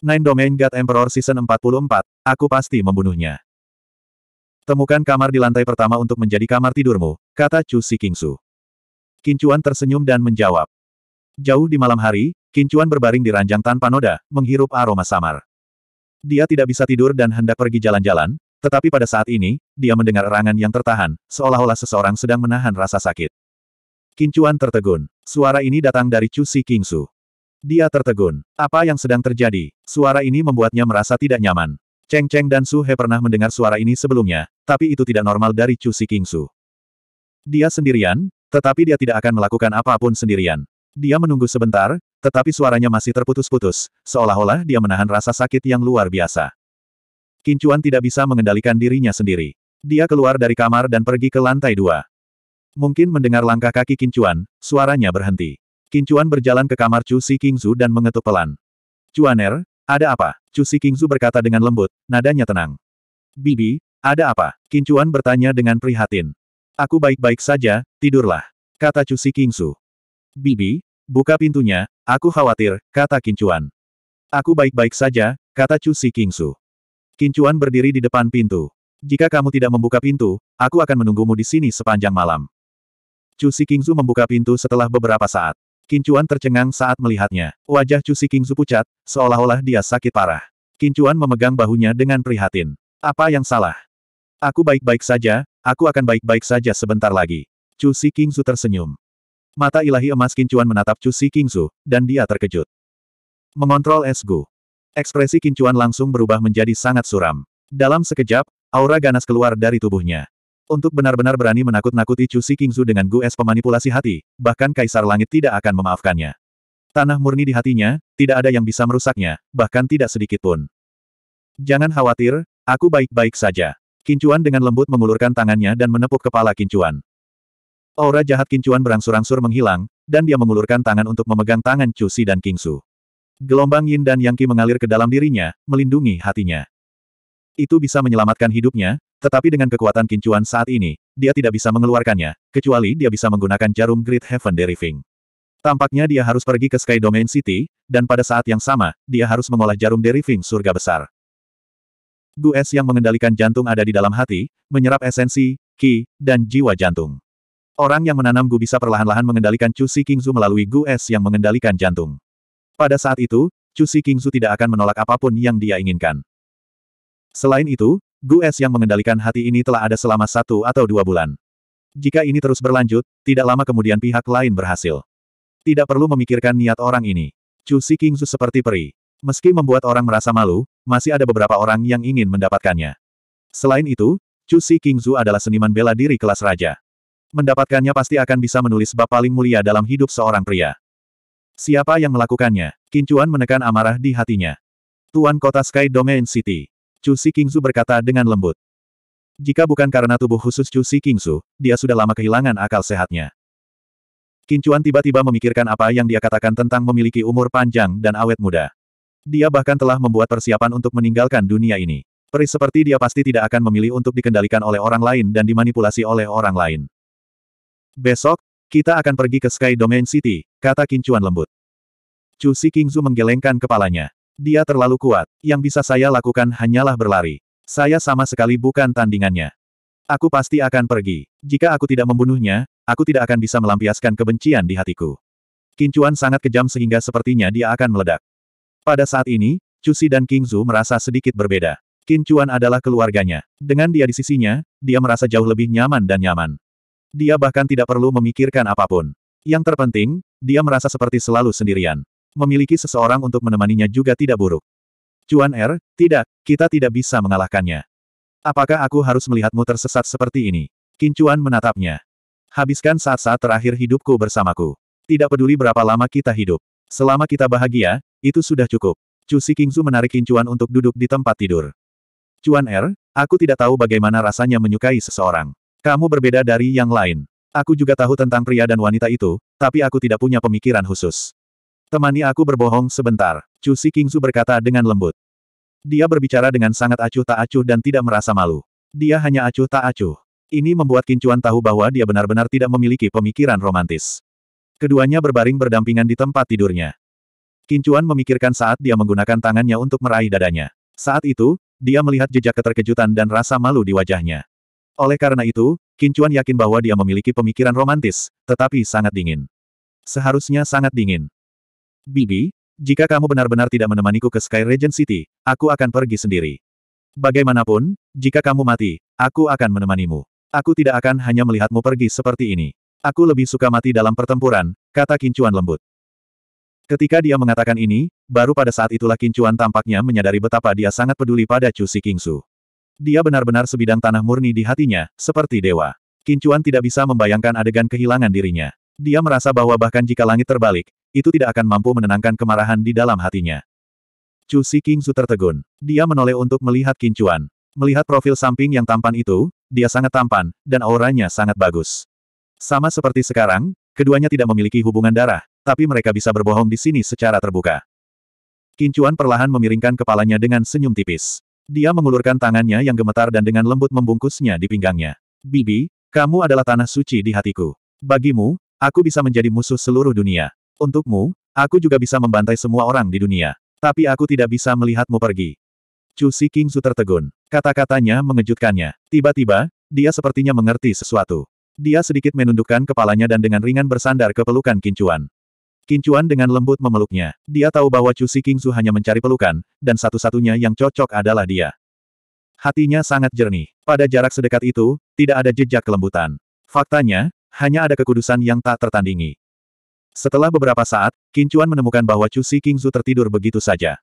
Nine Domain God Emperor Season 44, aku pasti membunuhnya. Temukan kamar di lantai pertama untuk menjadi kamar tidurmu, kata Chu Si Kingsu. Kincuan tersenyum dan menjawab. Jauh di malam hari, Kincuan berbaring di ranjang tanpa noda, menghirup aroma samar. Dia tidak bisa tidur dan hendak pergi jalan-jalan, tetapi pada saat ini, dia mendengar erangan yang tertahan, seolah-olah seseorang sedang menahan rasa sakit. Kincuan tertegun. Suara ini datang dari Chu Si Kingsu. Dia tertegun. Apa yang sedang terjadi? Suara ini membuatnya merasa tidak nyaman. Cheng Cheng dan Su He pernah mendengar suara ini sebelumnya, tapi itu tidak normal dari Chu Si King Su. Dia sendirian, tetapi dia tidak akan melakukan apapun sendirian. Dia menunggu sebentar, tetapi suaranya masih terputus-putus, seolah-olah dia menahan rasa sakit yang luar biasa. Kincuan tidak bisa mengendalikan dirinya sendiri. Dia keluar dari kamar dan pergi ke lantai dua. Mungkin mendengar langkah kaki Kincuan, suaranya berhenti. Kincuan berjalan ke kamar Chu Si Kingzu dan mengetuk pelan. Cuaner, ada apa? Chu Si Kingzu berkata dengan lembut, nadanya tenang. Bibi, ada apa? Kincuan bertanya dengan prihatin. Aku baik-baik saja, tidurlah. Kata Chu Si Kingzu. Bibi, buka pintunya, aku khawatir, kata Kincuan. Aku baik-baik saja, kata Chu Si Kingzu. Kincuan berdiri di depan pintu. Jika kamu tidak membuka pintu, aku akan menunggumu di sini sepanjang malam. Chu Si Kingzu membuka pintu setelah beberapa saat. Kincuan tercengang saat melihatnya. Wajah King Kingzu pucat, seolah-olah dia sakit parah. Kincuan memegang bahunya dengan prihatin. Apa yang salah? Aku baik-baik saja, aku akan baik-baik saja sebentar lagi. King Kingzu tersenyum. Mata ilahi emas Kincuan menatap King Kingzu, dan dia terkejut. Mengontrol esgu. Ekspresi Kincuan langsung berubah menjadi sangat suram. Dalam sekejap, aura ganas keluar dari tubuhnya. Untuk benar-benar berani menakut-nakuti Chu Si Kingzu dengan Gu Es pemanipulasi hati, bahkan Kaisar Langit tidak akan memaafkannya. Tanah murni di hatinya, tidak ada yang bisa merusaknya, bahkan tidak sedikit pun. Jangan khawatir, aku baik-baik saja. Kincuan dengan lembut mengulurkan tangannya dan menepuk kepala Kincuan. Aura jahat Kincuan berangsur-angsur menghilang, dan dia mengulurkan tangan untuk memegang tangan Chu Si dan Kingzu. Gelombang Yin dan Yang Qi mengalir ke dalam dirinya, melindungi hatinya itu bisa menyelamatkan hidupnya, tetapi dengan kekuatan kincuan saat ini, dia tidak bisa mengeluarkannya, kecuali dia bisa menggunakan jarum Great Heaven Deriving. Tampaknya dia harus pergi ke Sky Domain City, dan pada saat yang sama, dia harus mengolah jarum deriving surga besar. Gu Es yang mengendalikan jantung ada di dalam hati, menyerap esensi, ki, dan jiwa jantung. Orang yang menanam Gu bisa perlahan-lahan mengendalikan Chu Si Kingzu melalui Gu Es yang mengendalikan jantung. Pada saat itu, Chu Si Kingzu tidak akan menolak apapun yang dia inginkan. Selain itu, Gu Es yang mengendalikan hati ini telah ada selama satu atau dua bulan. Jika ini terus berlanjut, tidak lama kemudian pihak lain berhasil. Tidak perlu memikirkan niat orang ini. Chu Si Kingzu seperti peri. Meski membuat orang merasa malu, masih ada beberapa orang yang ingin mendapatkannya. Selain itu, Chu Si Kingzu adalah seniman bela diri kelas raja. Mendapatkannya pasti akan bisa menulis bab paling mulia dalam hidup seorang pria. Siapa yang melakukannya? Kincuan menekan amarah di hatinya. Tuan kota Sky Domain City. Chu Si Kingzu berkata dengan lembut. Jika bukan karena tubuh khusus Chu Si Kingsu, dia sudah lama kehilangan akal sehatnya. Kincuan tiba-tiba memikirkan apa yang dia katakan tentang memiliki umur panjang dan awet muda. Dia bahkan telah membuat persiapan untuk meninggalkan dunia ini. Peris seperti dia pasti tidak akan memilih untuk dikendalikan oleh orang lain dan dimanipulasi oleh orang lain. Besok, kita akan pergi ke Sky Domain City, kata Kincuan lembut. Chu Si Kingzu menggelengkan kepalanya. Dia terlalu kuat. Yang bisa saya lakukan hanyalah berlari. Saya sama sekali bukan tandingannya. Aku pasti akan pergi. Jika aku tidak membunuhnya, aku tidak akan bisa melampiaskan kebencian di hatiku. Kincuan sangat kejam sehingga sepertinya dia akan meledak. Pada saat ini, Cusi dan Kingzu merasa sedikit berbeda. Kincuan adalah keluarganya. Dengan dia di sisinya, dia merasa jauh lebih nyaman dan nyaman. Dia bahkan tidak perlu memikirkan apapun. Yang terpenting, dia merasa seperti selalu sendirian. Memiliki seseorang untuk menemaninya juga tidak buruk. Cuan Er, tidak, kita tidak bisa mengalahkannya. Apakah aku harus melihatmu tersesat seperti ini? Kincuan menatapnya. Habiskan saat-saat terakhir hidupku bersamaku. Tidak peduli berapa lama kita hidup. Selama kita bahagia, itu sudah cukup. Cusi Kingzu menarik Kincuan untuk duduk di tempat tidur. Cuan Er, aku tidak tahu bagaimana rasanya menyukai seseorang. Kamu berbeda dari yang lain. Aku juga tahu tentang pria dan wanita itu, tapi aku tidak punya pemikiran khusus. Temani aku berbohong sebentar, Chu Si Kingsu berkata dengan lembut. Dia berbicara dengan sangat acuh tak acuh dan tidak merasa malu. Dia hanya acuh tak acuh. Ini membuat Kincuan tahu bahwa dia benar-benar tidak memiliki pemikiran romantis. Keduanya berbaring berdampingan di tempat tidurnya. Kincuan memikirkan saat dia menggunakan tangannya untuk meraih dadanya. Saat itu, dia melihat jejak keterkejutan dan rasa malu di wajahnya. Oleh karena itu, Kincuan yakin bahwa dia memiliki pemikiran romantis, tetapi sangat dingin. Seharusnya sangat dingin. Bibi, jika kamu benar-benar tidak menemaniku ke Sky Regent City, aku akan pergi sendiri. Bagaimanapun, jika kamu mati, aku akan menemanimu. Aku tidak akan hanya melihatmu pergi seperti ini. Aku lebih suka mati dalam pertempuran, kata Kincuan lembut. Ketika dia mengatakan ini, baru pada saat itulah Kincuan tampaknya menyadari betapa dia sangat peduli pada Chu Si Kingsu. Dia benar-benar sebidang tanah murni di hatinya, seperti dewa. Kincuan tidak bisa membayangkan adegan kehilangan dirinya. Dia merasa bahwa bahkan jika langit terbalik, itu tidak akan mampu menenangkan kemarahan di dalam hatinya. Chu Si Su tertegun. Dia menoleh untuk melihat Kincuan. Melihat profil samping yang tampan itu, dia sangat tampan, dan auranya sangat bagus. Sama seperti sekarang, keduanya tidak memiliki hubungan darah, tapi mereka bisa berbohong di sini secara terbuka. Kincuan perlahan memiringkan kepalanya dengan senyum tipis. Dia mengulurkan tangannya yang gemetar dan dengan lembut membungkusnya di pinggangnya. Bibi, kamu adalah tanah suci di hatiku. Bagimu, aku bisa menjadi musuh seluruh dunia. Untukmu, aku juga bisa membantai semua orang di dunia. Tapi aku tidak bisa melihatmu pergi. Chu Si Kingsu tertegun. Kata-katanya mengejutkannya. Tiba-tiba, dia sepertinya mengerti sesuatu. Dia sedikit menundukkan kepalanya dan dengan ringan bersandar ke pelukan Kincuan. Kincuan dengan lembut memeluknya. Dia tahu bahwa Chu Si Kingsu hanya mencari pelukan, dan satu-satunya yang cocok adalah dia. Hatinya sangat jernih. Pada jarak sedekat itu, tidak ada jejak kelembutan. Faktanya, hanya ada kekudusan yang tak tertandingi. Setelah beberapa saat, Kincuan menemukan bahwa Chu Si Kingzu tertidur begitu saja.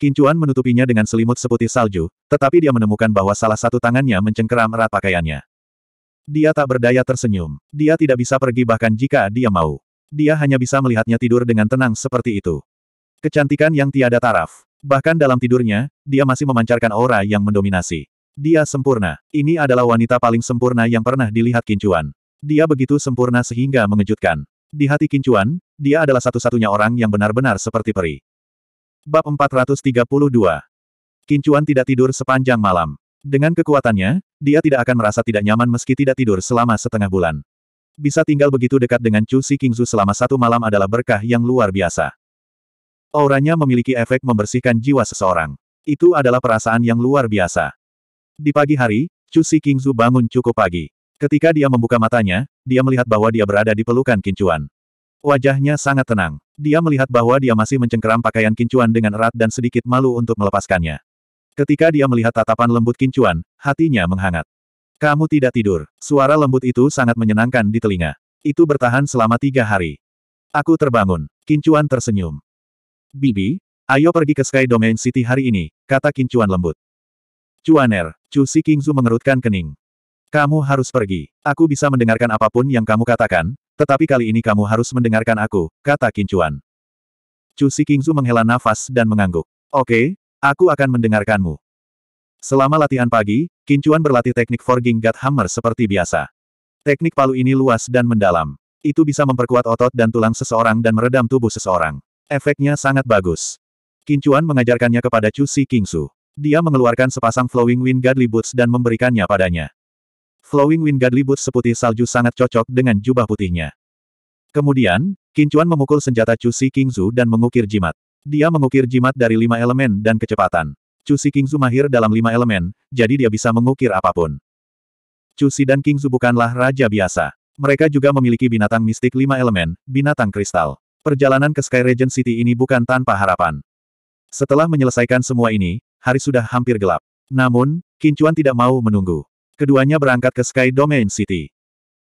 Kincuan menutupinya dengan selimut seputih salju, tetapi dia menemukan bahwa salah satu tangannya mencengkeram erat pakaiannya. Dia tak berdaya tersenyum. Dia tidak bisa pergi bahkan jika dia mau. Dia hanya bisa melihatnya tidur dengan tenang seperti itu. Kecantikan yang tiada taraf. Bahkan dalam tidurnya, dia masih memancarkan aura yang mendominasi. Dia sempurna. Ini adalah wanita paling sempurna yang pernah dilihat Kincuan. Dia begitu sempurna sehingga mengejutkan. Di hati Kincuan, dia adalah satu-satunya orang yang benar-benar seperti peri. Bab 432 Kincuan tidak tidur sepanjang malam. Dengan kekuatannya, dia tidak akan merasa tidak nyaman meski tidak tidur selama setengah bulan. Bisa tinggal begitu dekat dengan Chu Si Kingzu selama satu malam adalah berkah yang luar biasa. Auranya memiliki efek membersihkan jiwa seseorang. Itu adalah perasaan yang luar biasa. Di pagi hari, Chu Si Kingzu bangun cukup pagi. Ketika dia membuka matanya, dia melihat bahwa dia berada di pelukan kincuan. Wajahnya sangat tenang. Dia melihat bahwa dia masih mencengkeram pakaian kincuan dengan erat dan sedikit malu untuk melepaskannya. Ketika dia melihat tatapan lembut kincuan, hatinya menghangat. Kamu tidak tidur. Suara lembut itu sangat menyenangkan di telinga. Itu bertahan selama tiga hari. Aku terbangun. Kincuan tersenyum. Bibi, ayo pergi ke Sky Domain City hari ini, kata kincuan lembut. Cuaner, Chu Si Kingzu mengerutkan kening. Kamu harus pergi. Aku bisa mendengarkan apapun yang kamu katakan, tetapi kali ini kamu harus mendengarkan aku, kata Kincuan. Chu Si Kingzu menghela nafas dan mengangguk. Oke, aku akan mendengarkanmu. Selama latihan pagi, Kincuan berlatih teknik forging god hammer seperti biasa. Teknik palu ini luas dan mendalam. Itu bisa memperkuat otot dan tulang seseorang dan meredam tubuh seseorang. Efeknya sangat bagus. Kincuan mengajarkannya kepada Chu Si Kingzu. Dia mengeluarkan sepasang flowing wind godly boots dan memberikannya padanya. Flowing Wind Godly Boots seputih salju sangat cocok dengan jubah putihnya. Kemudian, Kincuan memukul senjata Cusi Kingzu dan mengukir jimat. Dia mengukir jimat dari lima elemen dan kecepatan. Cusi Kingzu mahir dalam lima elemen, jadi dia bisa mengukir apapun. Cusi dan Kingzu bukanlah raja biasa. Mereka juga memiliki binatang mistik lima elemen, binatang kristal. Perjalanan ke Sky Regent City ini bukan tanpa harapan. Setelah menyelesaikan semua ini, hari sudah hampir gelap. Namun, Kincuan tidak mau menunggu. Keduanya berangkat ke Sky Domain City.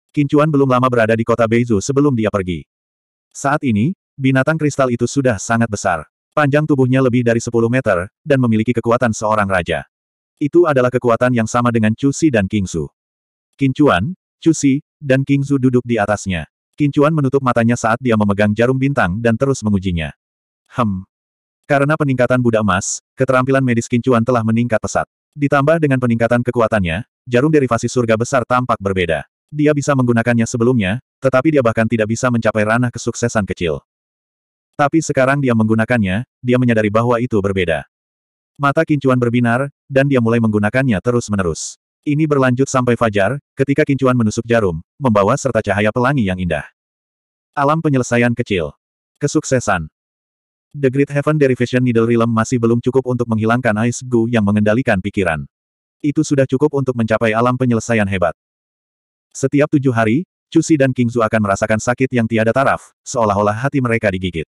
Kincuan belum lama berada di kota Beizu sebelum dia pergi. Saat ini, binatang kristal itu sudah sangat besar. Panjang tubuhnya lebih dari 10 meter, dan memiliki kekuatan seorang raja. Itu adalah kekuatan yang sama dengan Cusi dan Kingsu. Kincuan, Cusi, dan Kingsu duduk di atasnya. Kincuan menutup matanya saat dia memegang jarum bintang dan terus mengujinya. Hem. Karena peningkatan Buddha emas, keterampilan medis Kincuan telah meningkat pesat. Ditambah dengan peningkatan kekuatannya, jarum derivasi surga besar tampak berbeda. Dia bisa menggunakannya sebelumnya, tetapi dia bahkan tidak bisa mencapai ranah kesuksesan kecil. Tapi sekarang dia menggunakannya, dia menyadari bahwa itu berbeda. Mata kincuan berbinar, dan dia mulai menggunakannya terus-menerus. Ini berlanjut sampai fajar, ketika kincuan menusuk jarum, membawa serta cahaya pelangi yang indah. Alam penyelesaian kecil. Kesuksesan. The Great Heaven Derivation Needle Realm masih belum cukup untuk menghilangkan Ice Gu yang mengendalikan pikiran itu sudah cukup untuk mencapai alam penyelesaian hebat. Setiap tujuh hari, Cusi dan Kingzu akan merasakan sakit yang tiada taraf, seolah-olah hati mereka digigit.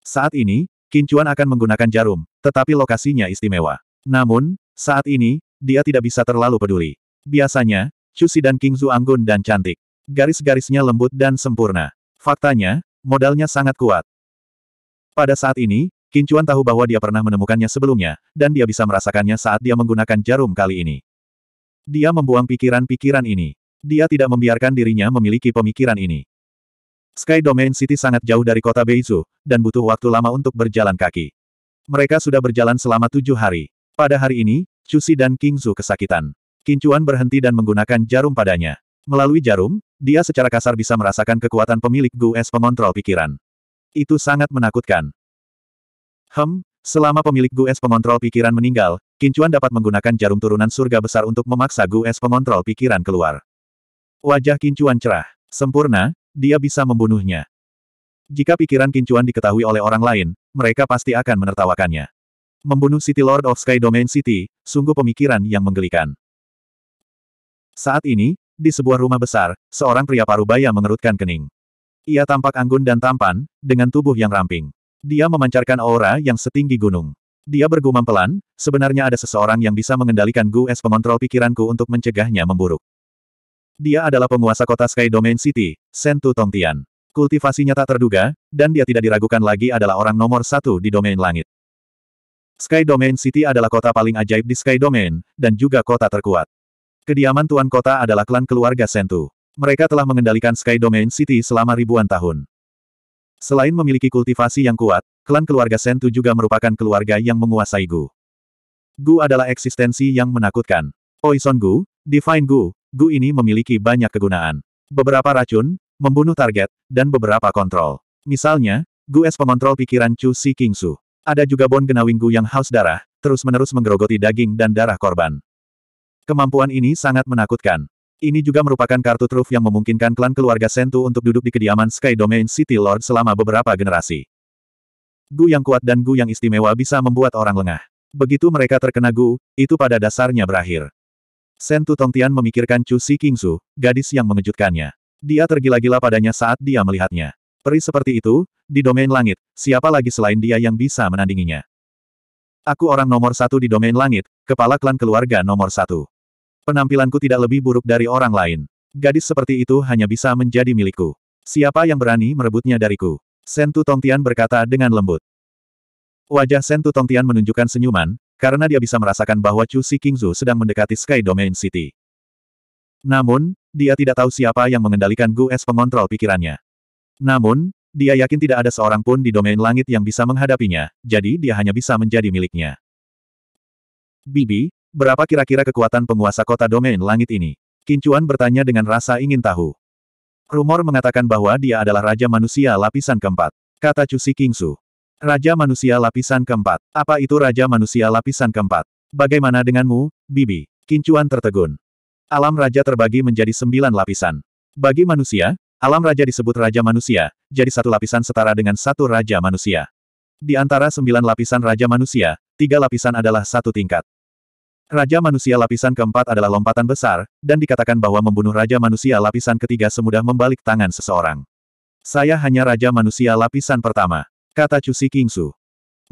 Saat ini, Kincuan akan menggunakan jarum, tetapi lokasinya istimewa. Namun, saat ini, dia tidak bisa terlalu peduli. Biasanya, Cusi dan Kingzu anggun dan cantik. Garis-garisnya lembut dan sempurna. Faktanya, modalnya sangat kuat. Pada saat ini, Kincuan tahu bahwa dia pernah menemukannya sebelumnya, dan dia bisa merasakannya saat dia menggunakan jarum kali ini. Dia membuang pikiran-pikiran ini. Dia tidak membiarkan dirinya memiliki pemikiran ini. Sky Domain City sangat jauh dari kota Beizu, dan butuh waktu lama untuk berjalan kaki. Mereka sudah berjalan selama tujuh hari. Pada hari ini, Cusi dan King Zhu kesakitan. Kincuan berhenti dan menggunakan jarum padanya. Melalui jarum, dia secara kasar bisa merasakan kekuatan pemilik Gu Es pengontrol pikiran. Itu sangat menakutkan. Hem, selama pemilik Gu pengontrol pikiran meninggal, Kincuan dapat menggunakan jarum turunan surga besar untuk memaksa Gu pengontrol pikiran keluar. Wajah Kincuan cerah. Sempurna, dia bisa membunuhnya. Jika pikiran Kincuan diketahui oleh orang lain, mereka pasti akan menertawakannya. Membunuh City Lord of Sky Domain City, sungguh pemikiran yang menggelikan. Saat ini, di sebuah rumah besar, seorang pria parubaya mengerutkan kening. Ia tampak anggun dan tampan, dengan tubuh yang ramping. Dia memancarkan aura yang setinggi gunung. Dia bergumam pelan, sebenarnya ada seseorang yang bisa mengendalikan Gu Es pengontrol pikiranku untuk mencegahnya memburuk. Dia adalah penguasa kota Sky Domain City, Sentu Tongtian. Kultivasinya tak terduga, dan dia tidak diragukan lagi adalah orang nomor satu di domain langit. Sky Domain City adalah kota paling ajaib di Sky Domain, dan juga kota terkuat. Kediaman Tuan Kota adalah klan keluarga Sentu. Mereka telah mengendalikan Sky Domain City selama ribuan tahun. Selain memiliki kultivasi yang kuat, klan keluarga Sentu juga merupakan keluarga yang menguasai Gu. Gu adalah eksistensi yang menakutkan. Poison Gu, Divine Gu, Gu ini memiliki banyak kegunaan. Beberapa racun, membunuh target, dan beberapa kontrol. Misalnya, Gu es pengontrol pikiran Chu Si King Su. Ada juga bon genawing Gu yang haus darah, terus-menerus menggerogoti daging dan darah korban. Kemampuan ini sangat menakutkan. Ini juga merupakan kartu truf yang memungkinkan klan keluarga Sentu untuk duduk di kediaman Sky Domain City Lord selama beberapa generasi. Gu yang kuat dan gu yang istimewa bisa membuat orang lengah. Begitu mereka terkena gu, itu pada dasarnya berakhir. Sentu Tongtian memikirkan Chu Si Kingsu, gadis yang mengejutkannya. Dia tergila-gila padanya saat dia melihatnya. Peri seperti itu, di domain langit, siapa lagi selain dia yang bisa menandinginya? Aku orang nomor satu di domain langit, kepala klan keluarga nomor satu. Penampilanku tidak lebih buruk dari orang lain. Gadis seperti itu hanya bisa menjadi milikku. Siapa yang berani merebutnya dariku? Sentu Tongtian berkata dengan lembut. Wajah Sentu Tongtian menunjukkan senyuman, karena dia bisa merasakan bahwa Chu Si Kingzu sedang mendekati Sky Domain City. Namun, dia tidak tahu siapa yang mengendalikan Gu Es pengontrol pikirannya. Namun, dia yakin tidak ada seorang pun di domain langit yang bisa menghadapinya, jadi dia hanya bisa menjadi miliknya. Bibi, Berapa kira-kira kekuatan penguasa kota domain langit ini? Kincuan bertanya dengan rasa ingin tahu. Rumor mengatakan bahwa dia adalah Raja Manusia Lapisan keempat. Kata Cusi Kingsu. Raja Manusia Lapisan keempat. Apa itu Raja Manusia Lapisan keempat? Bagaimana denganmu, Bibi? Kincuan tertegun. Alam Raja terbagi menjadi sembilan lapisan. Bagi manusia, alam Raja disebut Raja Manusia, jadi satu lapisan setara dengan satu Raja Manusia. Di antara sembilan lapisan Raja Manusia, tiga lapisan adalah satu tingkat. Raja manusia lapisan keempat adalah lompatan besar, dan dikatakan bahwa membunuh raja manusia lapisan ketiga semudah membalik tangan seseorang. Saya hanya raja manusia lapisan pertama, kata Cusi Su.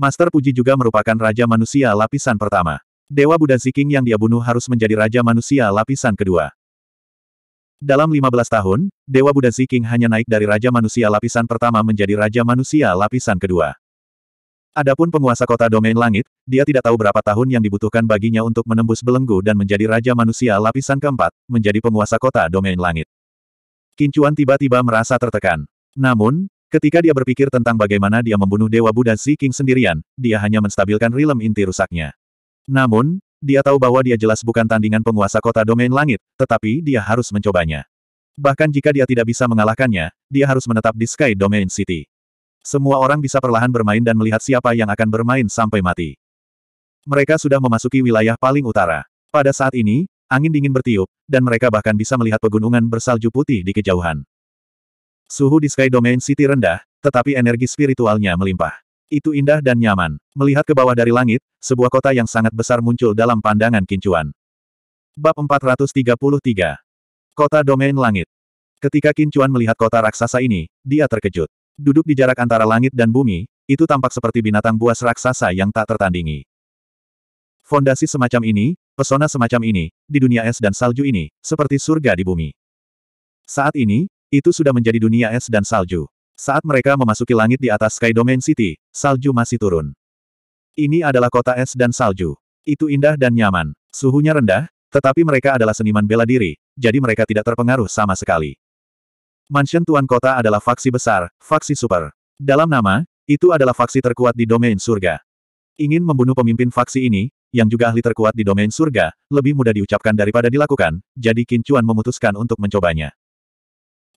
Master Puji juga merupakan raja manusia lapisan pertama. Dewa Buddha Ziking yang dia bunuh harus menjadi raja manusia lapisan kedua. Dalam 15 tahun, Dewa Buddha Ziking hanya naik dari raja manusia lapisan pertama menjadi raja manusia lapisan kedua. Adapun penguasa kota domain langit, dia tidak tahu berapa tahun yang dibutuhkan baginya untuk menembus belenggu dan menjadi raja manusia lapisan keempat, menjadi penguasa kota domain langit. Kincuan tiba-tiba merasa tertekan. Namun, ketika dia berpikir tentang bagaimana dia membunuh Dewa Buddha Si King sendirian, dia hanya menstabilkan rilem inti rusaknya. Namun, dia tahu bahwa dia jelas bukan tandingan penguasa kota domain langit, tetapi dia harus mencobanya. Bahkan jika dia tidak bisa mengalahkannya, dia harus menetap di Sky Domain City. Semua orang bisa perlahan bermain dan melihat siapa yang akan bermain sampai mati. Mereka sudah memasuki wilayah paling utara. Pada saat ini, angin dingin bertiup, dan mereka bahkan bisa melihat pegunungan bersalju putih di kejauhan. Suhu di Sky Domain City rendah, tetapi energi spiritualnya melimpah. Itu indah dan nyaman. Melihat ke bawah dari langit, sebuah kota yang sangat besar muncul dalam pandangan Kincuan. Bab 433 Kota Domain Langit Ketika Kincuan melihat kota raksasa ini, dia terkejut. Duduk di jarak antara langit dan bumi, itu tampak seperti binatang buas raksasa yang tak tertandingi. Fondasi semacam ini, pesona semacam ini, di dunia es dan salju ini, seperti surga di bumi. Saat ini, itu sudah menjadi dunia es dan salju. Saat mereka memasuki langit di atas Sky Domain City, salju masih turun. Ini adalah kota es dan salju. Itu indah dan nyaman. Suhunya rendah, tetapi mereka adalah seniman bela diri, jadi mereka tidak terpengaruh sama sekali. Mansion Tuan Kota adalah faksi besar, faksi super. Dalam nama, itu adalah faksi terkuat di domain surga. Ingin membunuh pemimpin faksi ini, yang juga ahli terkuat di domain surga, lebih mudah diucapkan daripada dilakukan, jadi Kincuan memutuskan untuk mencobanya.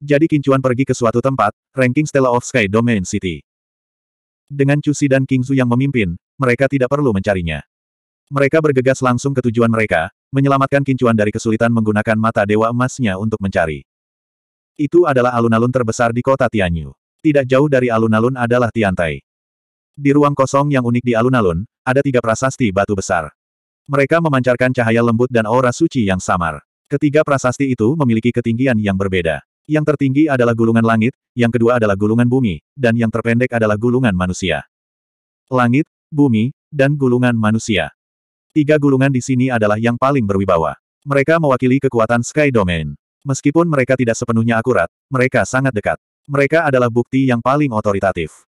Jadi Kincuan pergi ke suatu tempat, ranking Stella of Sky Domain City. Dengan Cusi dan King Kingzu yang memimpin, mereka tidak perlu mencarinya. Mereka bergegas langsung ke tujuan mereka, menyelamatkan Kincuan dari kesulitan menggunakan mata dewa emasnya untuk mencari. Itu adalah alun-alun terbesar di kota Tianyu. Tidak jauh dari alun-alun adalah Tiantai. Di ruang kosong yang unik di alun-alun, ada tiga prasasti batu besar. Mereka memancarkan cahaya lembut dan aura suci yang samar. Ketiga prasasti itu memiliki ketinggian yang berbeda. Yang tertinggi adalah gulungan langit, yang kedua adalah gulungan bumi, dan yang terpendek adalah gulungan manusia. Langit, bumi, dan gulungan manusia. Tiga gulungan di sini adalah yang paling berwibawa. Mereka mewakili kekuatan Sky Domain. Meskipun mereka tidak sepenuhnya akurat, mereka sangat dekat. Mereka adalah bukti yang paling otoritatif.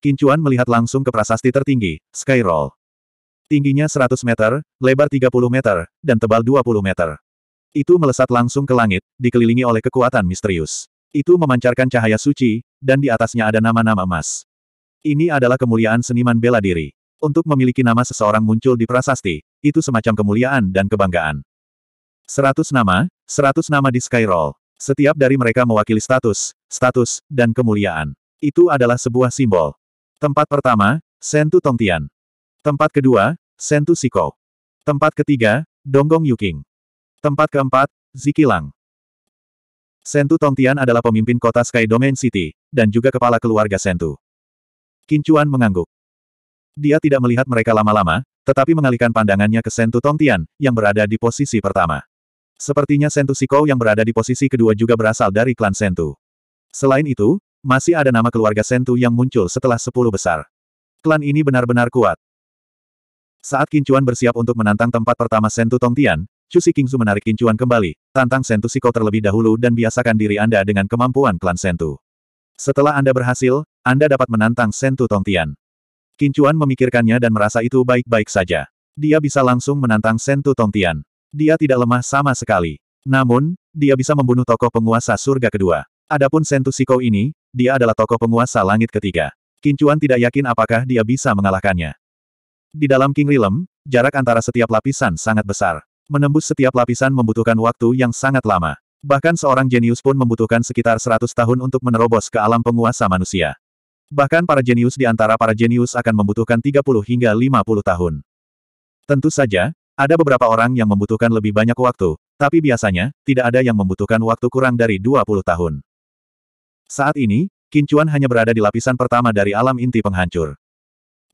Kincuan melihat langsung ke prasasti tertinggi, Skyroll. Tingginya 100 meter, lebar 30 meter, dan tebal 20 meter. Itu melesat langsung ke langit, dikelilingi oleh kekuatan misterius. Itu memancarkan cahaya suci, dan di atasnya ada nama-nama emas. Ini adalah kemuliaan seniman bela diri. Untuk memiliki nama seseorang muncul di prasasti, itu semacam kemuliaan dan kebanggaan. Seratus nama, seratus nama di Skyroll. Setiap dari mereka mewakili status, status, dan kemuliaan. Itu adalah sebuah simbol. Tempat pertama, Sentu Tongtian. Tempat kedua, Sentu Siko. Tempat ketiga, Donggong Yuking. Tempat keempat, Zikilang. Sentu Tongtian adalah pemimpin kota Sky Domain City, dan juga kepala keluarga Sentu. Kincuan mengangguk. Dia tidak melihat mereka lama-lama, tetapi mengalihkan pandangannya ke Sentu Tongtian, yang berada di posisi pertama. Sepertinya Sentu Siko yang berada di posisi kedua juga berasal dari klan Sentu. Selain itu, masih ada nama keluarga Sentu yang muncul setelah sepuluh besar. Klan ini benar-benar kuat. Saat Kincuan bersiap untuk menantang tempat pertama Sentu Tongtian, Cusi Kingzu menarik Kincuan kembali, tantang Sentu Siko terlebih dahulu dan biasakan diri Anda dengan kemampuan klan Sentu. Setelah Anda berhasil, Anda dapat menantang Sentu Tongtian. Kincuan memikirkannya dan merasa itu baik-baik saja. Dia bisa langsung menantang Sentu Tongtian. Dia tidak lemah sama sekali. Namun, dia bisa membunuh tokoh penguasa surga kedua. Adapun Sentusiko ini, dia adalah tokoh penguasa langit ketiga. Kincuan tidak yakin apakah dia bisa mengalahkannya. Di dalam King Realm, jarak antara setiap lapisan sangat besar. Menembus setiap lapisan membutuhkan waktu yang sangat lama. Bahkan seorang jenius pun membutuhkan sekitar 100 tahun untuk menerobos ke alam penguasa manusia. Bahkan para jenius di antara para jenius akan membutuhkan 30 hingga 50 tahun. Tentu saja, ada beberapa orang yang membutuhkan lebih banyak waktu, tapi biasanya, tidak ada yang membutuhkan waktu kurang dari 20 tahun. Saat ini, Kincuan hanya berada di lapisan pertama dari alam inti penghancur.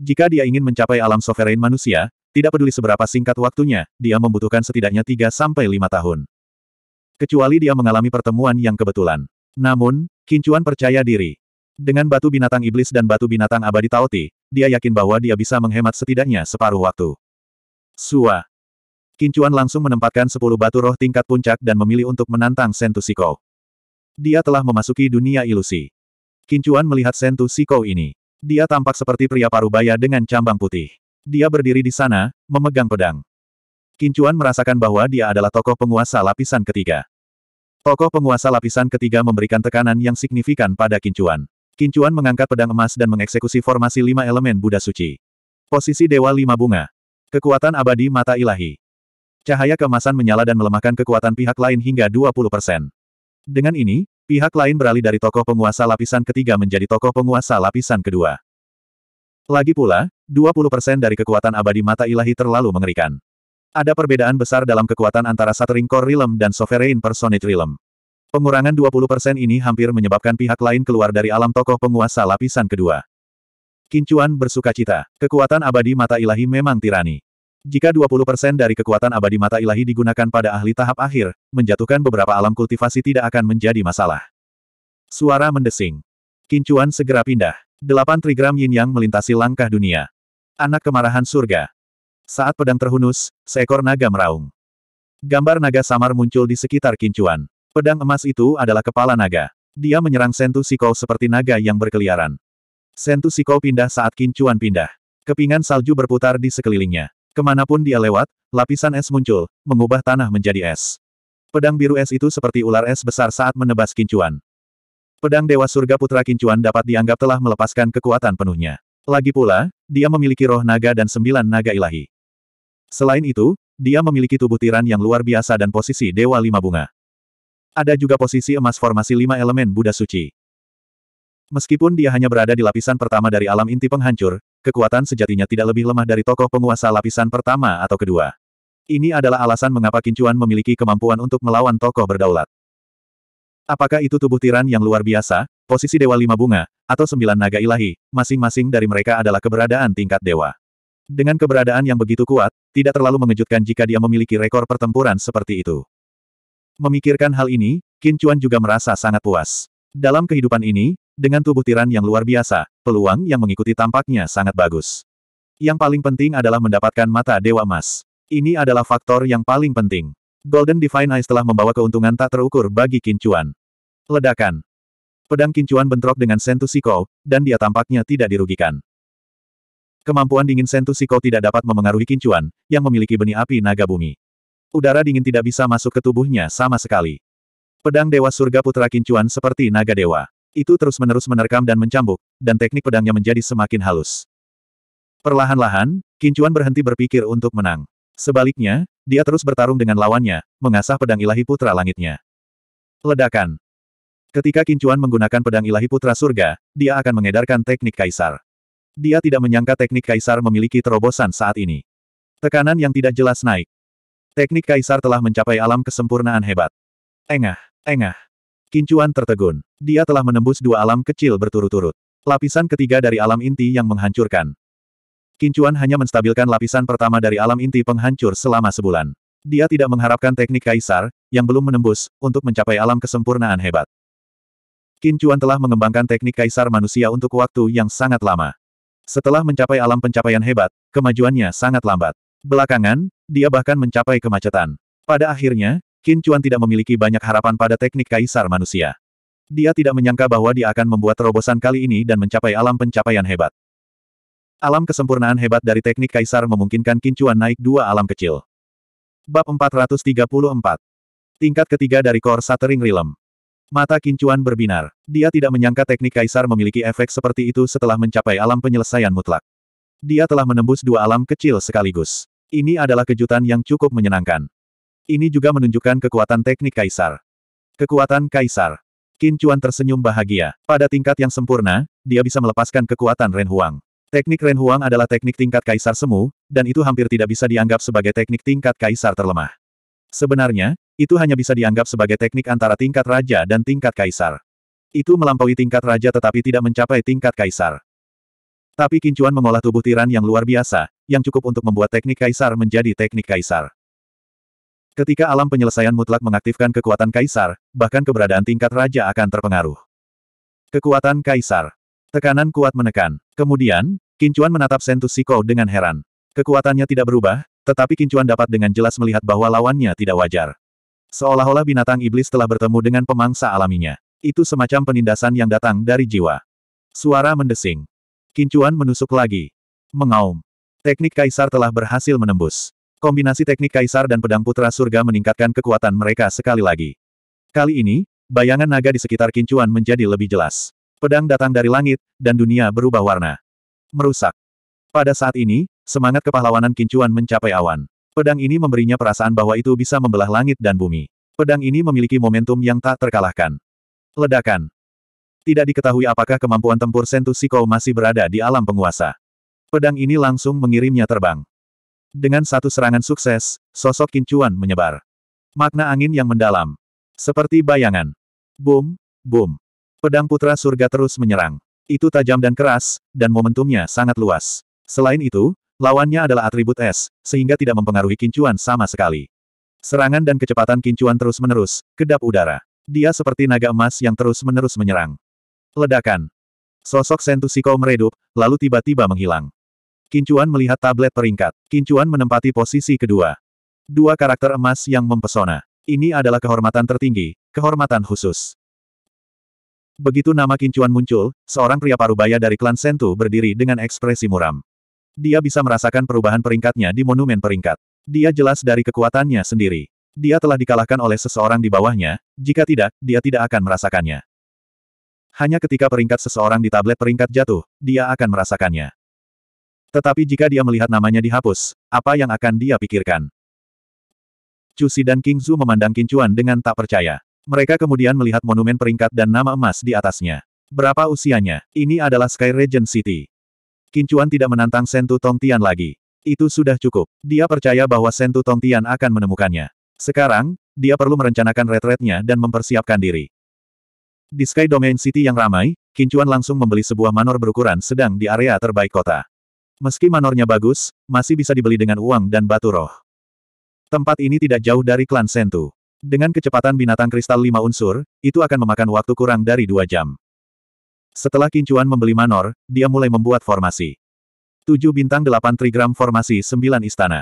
Jika dia ingin mencapai alam sovereign manusia, tidak peduli seberapa singkat waktunya, dia membutuhkan setidaknya 3-5 tahun. Kecuali dia mengalami pertemuan yang kebetulan. Namun, Kincuan percaya diri. Dengan batu binatang iblis dan batu binatang abadi Taoti, dia yakin bahwa dia bisa menghemat setidaknya separuh waktu. Sua, Kincuan langsung menempatkan sepuluh batu roh tingkat puncak dan memilih untuk menantang Sentu Sikou. Dia telah memasuki dunia ilusi. Kincuan melihat Sentu Sikou ini. Dia tampak seperti pria parubaya dengan cambang putih. Dia berdiri di sana, memegang pedang. Kincuan merasakan bahwa dia adalah tokoh penguasa lapisan ketiga. Tokoh penguasa lapisan ketiga memberikan tekanan yang signifikan pada Kincuan. Kincuan mengangkat pedang emas dan mengeksekusi formasi lima elemen Buddha suci. Posisi Dewa Lima Bunga. Kekuatan abadi mata ilahi. Cahaya kemasan menyala dan melemahkan kekuatan pihak lain hingga 20%. Dengan ini, pihak lain beralih dari tokoh penguasa lapisan ketiga menjadi tokoh penguasa lapisan kedua. Lagi pula, 20% dari kekuatan abadi mata ilahi terlalu mengerikan. Ada perbedaan besar dalam kekuatan antara Satering Core Realm dan Sovereign Personage Realm. Pengurangan 20% ini hampir menyebabkan pihak lain keluar dari alam tokoh penguasa lapisan kedua. Kincuan bersuka cita. Kekuatan abadi mata ilahi memang tirani. Jika 20% dari kekuatan abadi mata ilahi digunakan pada ahli tahap akhir, menjatuhkan beberapa alam kultivasi tidak akan menjadi masalah. Suara mendesing. Kincuan segera pindah. Delapan trigram yin yang melintasi langkah dunia. Anak kemarahan surga. Saat pedang terhunus, seekor naga meraung. Gambar naga samar muncul di sekitar kincuan. Pedang emas itu adalah kepala naga. Dia menyerang Sentu Siko seperti naga yang berkeliaran. Sentu Siko pindah saat Kincuan pindah. Kepingan salju berputar di sekelilingnya. Kemanapun dia lewat, lapisan es muncul, mengubah tanah menjadi es. Pedang biru es itu seperti ular es besar saat menebas kincuan. Pedang Dewa Surga Putra Kincuan dapat dianggap telah melepaskan kekuatan penuhnya. Lagi pula, dia memiliki roh naga dan sembilan naga ilahi. Selain itu, dia memiliki tubuh tiran yang luar biasa dan posisi Dewa Lima Bunga. Ada juga posisi emas formasi lima elemen Buddha Suci. Meskipun dia hanya berada di lapisan pertama dari alam inti penghancur, kekuatan sejatinya tidak lebih lemah dari tokoh penguasa lapisan pertama atau kedua. Ini adalah alasan mengapa Kincuan memiliki kemampuan untuk melawan tokoh berdaulat. Apakah itu tubuh tiran yang luar biasa, posisi Dewa Lima Bunga, atau sembilan naga ilahi, masing-masing dari mereka adalah keberadaan tingkat dewa. Dengan keberadaan yang begitu kuat, tidak terlalu mengejutkan jika dia memiliki rekor pertempuran seperti itu. Memikirkan hal ini, Kincuan juga merasa sangat puas. Dalam kehidupan ini, dengan tubuh tiran yang luar biasa, peluang yang mengikuti tampaknya sangat bagus. Yang paling penting adalah mendapatkan mata Dewa emas. Ini adalah faktor yang paling penting. Golden Divine Eyes telah membawa keuntungan tak terukur bagi Kincuan. Ledakan. Pedang Kincuan bentrok dengan Sentu dan dia tampaknya tidak dirugikan. Kemampuan dingin Sentu tidak dapat memengaruhi Kincuan, yang memiliki benih api naga bumi. Udara dingin tidak bisa masuk ke tubuhnya sama sekali. Pedang Dewa Surga Putra Kincuan seperti naga dewa. Itu terus-menerus menerkam dan mencambuk, dan teknik pedangnya menjadi semakin halus. Perlahan-lahan, Kincuan berhenti berpikir untuk menang. Sebaliknya, dia terus bertarung dengan lawannya, mengasah pedang ilahi putra langitnya. Ledakan. Ketika Kincuan menggunakan pedang ilahi putra surga, dia akan mengedarkan teknik kaisar. Dia tidak menyangka teknik kaisar memiliki terobosan saat ini. Tekanan yang tidak jelas naik. Teknik kaisar telah mencapai alam kesempurnaan hebat. Engah, engah, Kincuan tertegun. Dia telah menembus dua alam kecil berturut-turut. Lapisan ketiga dari alam inti yang menghancurkan. Kincuan hanya menstabilkan lapisan pertama dari alam inti penghancur selama sebulan. Dia tidak mengharapkan teknik kaisar, yang belum menembus, untuk mencapai alam kesempurnaan hebat. Kincuan telah mengembangkan teknik kaisar manusia untuk waktu yang sangat lama. Setelah mencapai alam pencapaian hebat, kemajuannya sangat lambat. Belakangan, dia bahkan mencapai kemacetan. Pada akhirnya, Qin Chuan tidak memiliki banyak harapan pada teknik kaisar manusia. Dia tidak menyangka bahwa dia akan membuat terobosan kali ini dan mencapai alam pencapaian hebat. Alam kesempurnaan hebat dari teknik kaisar memungkinkan Qin Chuan naik dua alam kecil. Bab 434 Tingkat ketiga dari Kor Shattering Realm Mata Qin Chuan berbinar. Dia tidak menyangka teknik kaisar memiliki efek seperti itu setelah mencapai alam penyelesaian mutlak. Dia telah menembus dua alam kecil sekaligus. Ini adalah kejutan yang cukup menyenangkan. Ini juga menunjukkan kekuatan teknik kaisar. Kekuatan kaisar. Qin Chuan tersenyum bahagia. Pada tingkat yang sempurna, dia bisa melepaskan kekuatan Ren Huang. Teknik Ren Huang adalah teknik tingkat kaisar semu, dan itu hampir tidak bisa dianggap sebagai teknik tingkat kaisar terlemah. Sebenarnya, itu hanya bisa dianggap sebagai teknik antara tingkat raja dan tingkat kaisar. Itu melampaui tingkat raja tetapi tidak mencapai tingkat kaisar. Tapi Kincuan mengolah tubuh tiran yang luar biasa, yang cukup untuk membuat teknik kaisar menjadi teknik kaisar. Ketika alam penyelesaian mutlak mengaktifkan kekuatan kaisar, bahkan keberadaan tingkat raja akan terpengaruh. Kekuatan kaisar. Tekanan kuat menekan. Kemudian, Kincuan menatap Sentus Siko dengan heran. Kekuatannya tidak berubah, tetapi Kincuan dapat dengan jelas melihat bahwa lawannya tidak wajar. Seolah-olah binatang iblis telah bertemu dengan pemangsa alaminya. Itu semacam penindasan yang datang dari jiwa. Suara mendesing. Kincuan menusuk lagi. Mengaum. Teknik kaisar telah berhasil menembus. Kombinasi teknik kaisar dan pedang putra surga meningkatkan kekuatan mereka sekali lagi. Kali ini, bayangan naga di sekitar kincuan menjadi lebih jelas. Pedang datang dari langit, dan dunia berubah warna. Merusak. Pada saat ini, semangat kepahlawanan kincuan mencapai awan. Pedang ini memberinya perasaan bahwa itu bisa membelah langit dan bumi. Pedang ini memiliki momentum yang tak terkalahkan. Ledakan. Tidak diketahui apakah kemampuan tempur Sentu Siko masih berada di alam penguasa. Pedang ini langsung mengirimnya terbang. Dengan satu serangan sukses, sosok kincuan menyebar. Makna angin yang mendalam. Seperti bayangan. Boom, boom. Pedang putra surga terus menyerang. Itu tajam dan keras, dan momentumnya sangat luas. Selain itu, lawannya adalah atribut es, sehingga tidak mempengaruhi kincuan sama sekali. Serangan dan kecepatan kincuan terus-menerus, kedap udara. Dia seperti naga emas yang terus-menerus menyerang. Ledakan. Sosok Sentusiko meredup, lalu tiba-tiba menghilang. Kincuan melihat tablet peringkat. Kincuan menempati posisi kedua. Dua karakter emas yang mempesona. Ini adalah kehormatan tertinggi, kehormatan khusus. Begitu nama Kincuan muncul, seorang pria parubaya dari klan Sentu berdiri dengan ekspresi muram. Dia bisa merasakan perubahan peringkatnya di monumen peringkat. Dia jelas dari kekuatannya sendiri. Dia telah dikalahkan oleh seseorang di bawahnya, jika tidak, dia tidak akan merasakannya. Hanya ketika peringkat seseorang di tablet peringkat jatuh, dia akan merasakannya. Tetapi jika dia melihat namanya dihapus, apa yang akan dia pikirkan? Cusi dan King Zhu memandang Kincuan dengan tak percaya. Mereka kemudian melihat monumen peringkat dan nama emas di atasnya. Berapa usianya? Ini adalah Sky Regent City. Kincuan tidak menantang Sentu Tongtian lagi. Itu sudah cukup. Dia percaya bahwa Sentu Tongtian akan menemukannya. Sekarang, dia perlu merencanakan retretnya dan mempersiapkan diri. Di Sky Domain City yang ramai, Kincuan langsung membeli sebuah manor berukuran sedang di area terbaik kota. Meski manornya bagus, masih bisa dibeli dengan uang dan batu roh. Tempat ini tidak jauh dari klan Sentu. Dengan kecepatan binatang kristal lima unsur, itu akan memakan waktu kurang dari dua jam. Setelah Kincuan membeli manor, dia mulai membuat formasi. Tujuh bintang delapan trigram formasi sembilan istana.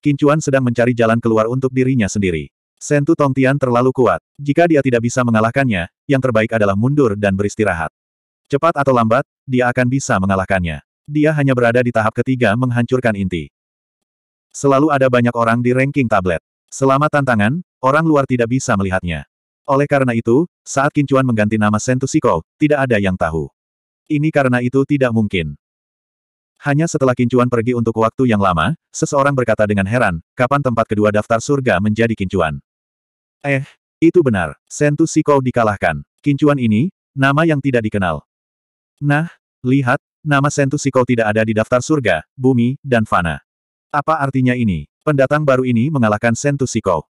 Kincuan sedang mencari jalan keluar untuk dirinya sendiri. Sentu Tongtian terlalu kuat. Jika dia tidak bisa mengalahkannya, yang terbaik adalah mundur dan beristirahat. Cepat atau lambat, dia akan bisa mengalahkannya dia hanya berada di tahap ketiga menghancurkan inti. Selalu ada banyak orang di ranking tablet. Selama tantangan, orang luar tidak bisa melihatnya. Oleh karena itu, saat Kincuan mengganti nama Sentusiko, tidak ada yang tahu. Ini karena itu tidak mungkin. Hanya setelah Kincuan pergi untuk waktu yang lama, seseorang berkata dengan heran, kapan tempat kedua daftar surga menjadi Kincuan? Eh, itu benar, Sentusiko dikalahkan. Kincuan ini, nama yang tidak dikenal. Nah, lihat, Nama Sentu Siko tidak ada di daftar surga, bumi, dan fana. Apa artinya ini? Pendatang baru ini mengalahkan Sentu Siko.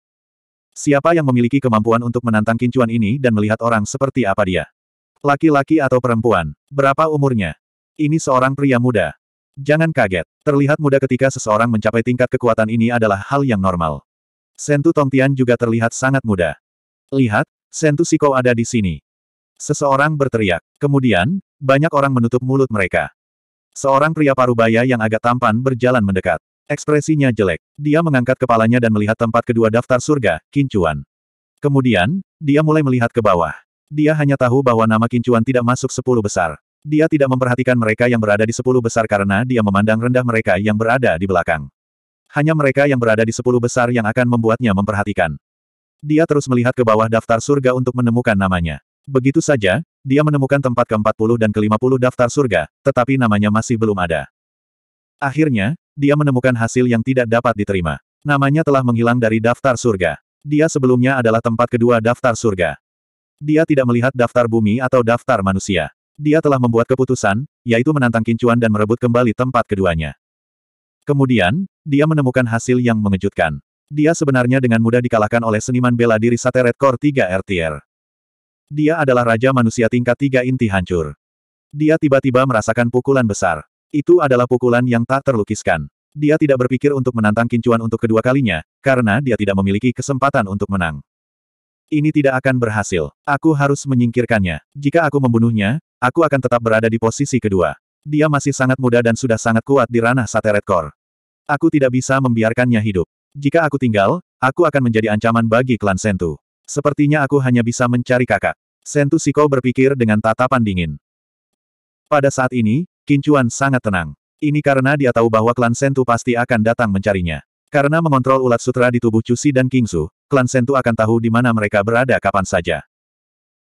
Siapa yang memiliki kemampuan untuk menantang kincuan ini dan melihat orang seperti apa dia? Laki-laki atau perempuan? Berapa umurnya? Ini seorang pria muda. Jangan kaget. Terlihat muda ketika seseorang mencapai tingkat kekuatan ini adalah hal yang normal. Sentu Tongtian juga terlihat sangat muda. Lihat, Sentu Siko ada di sini. Seseorang berteriak. Kemudian, banyak orang menutup mulut mereka. Seorang pria parubaya yang agak tampan berjalan mendekat. Ekspresinya jelek. Dia mengangkat kepalanya dan melihat tempat kedua daftar surga, Kincuan. Kemudian, dia mulai melihat ke bawah. Dia hanya tahu bahwa nama Kincuan tidak masuk sepuluh besar. Dia tidak memperhatikan mereka yang berada di sepuluh besar karena dia memandang rendah mereka yang berada di belakang. Hanya mereka yang berada di sepuluh besar yang akan membuatnya memperhatikan. Dia terus melihat ke bawah daftar surga untuk menemukan namanya. Begitu saja, dia menemukan tempat ke-40 dan ke-50 daftar surga, tetapi namanya masih belum ada. Akhirnya, dia menemukan hasil yang tidak dapat diterima. Namanya telah menghilang dari daftar surga. Dia sebelumnya adalah tempat kedua daftar surga. Dia tidak melihat daftar bumi atau daftar manusia. Dia telah membuat keputusan, yaitu menantang kincuan dan merebut kembali tempat keduanya. Kemudian, dia menemukan hasil yang mengejutkan. Dia sebenarnya dengan mudah dikalahkan oleh seniman bela diri Sateret Core 3 RTR. Dia adalah raja manusia tingkat tiga inti hancur. Dia tiba-tiba merasakan pukulan besar. Itu adalah pukulan yang tak terlukiskan. Dia tidak berpikir untuk menantang kincuan untuk kedua kalinya, karena dia tidak memiliki kesempatan untuk menang. Ini tidak akan berhasil. Aku harus menyingkirkannya. Jika aku membunuhnya, aku akan tetap berada di posisi kedua. Dia masih sangat muda dan sudah sangat kuat di ranah Sateret Core. Aku tidak bisa membiarkannya hidup. Jika aku tinggal, aku akan menjadi ancaman bagi klan Sentu. Sepertinya aku hanya bisa mencari kakak. Sentu Siko berpikir dengan tatapan dingin. Pada saat ini, Kincuan sangat tenang. Ini karena dia tahu bahwa klan Sentu pasti akan datang mencarinya. Karena mengontrol ulat sutra di tubuh Cusi dan Kingsu, klan Sentu akan tahu di mana mereka berada kapan saja.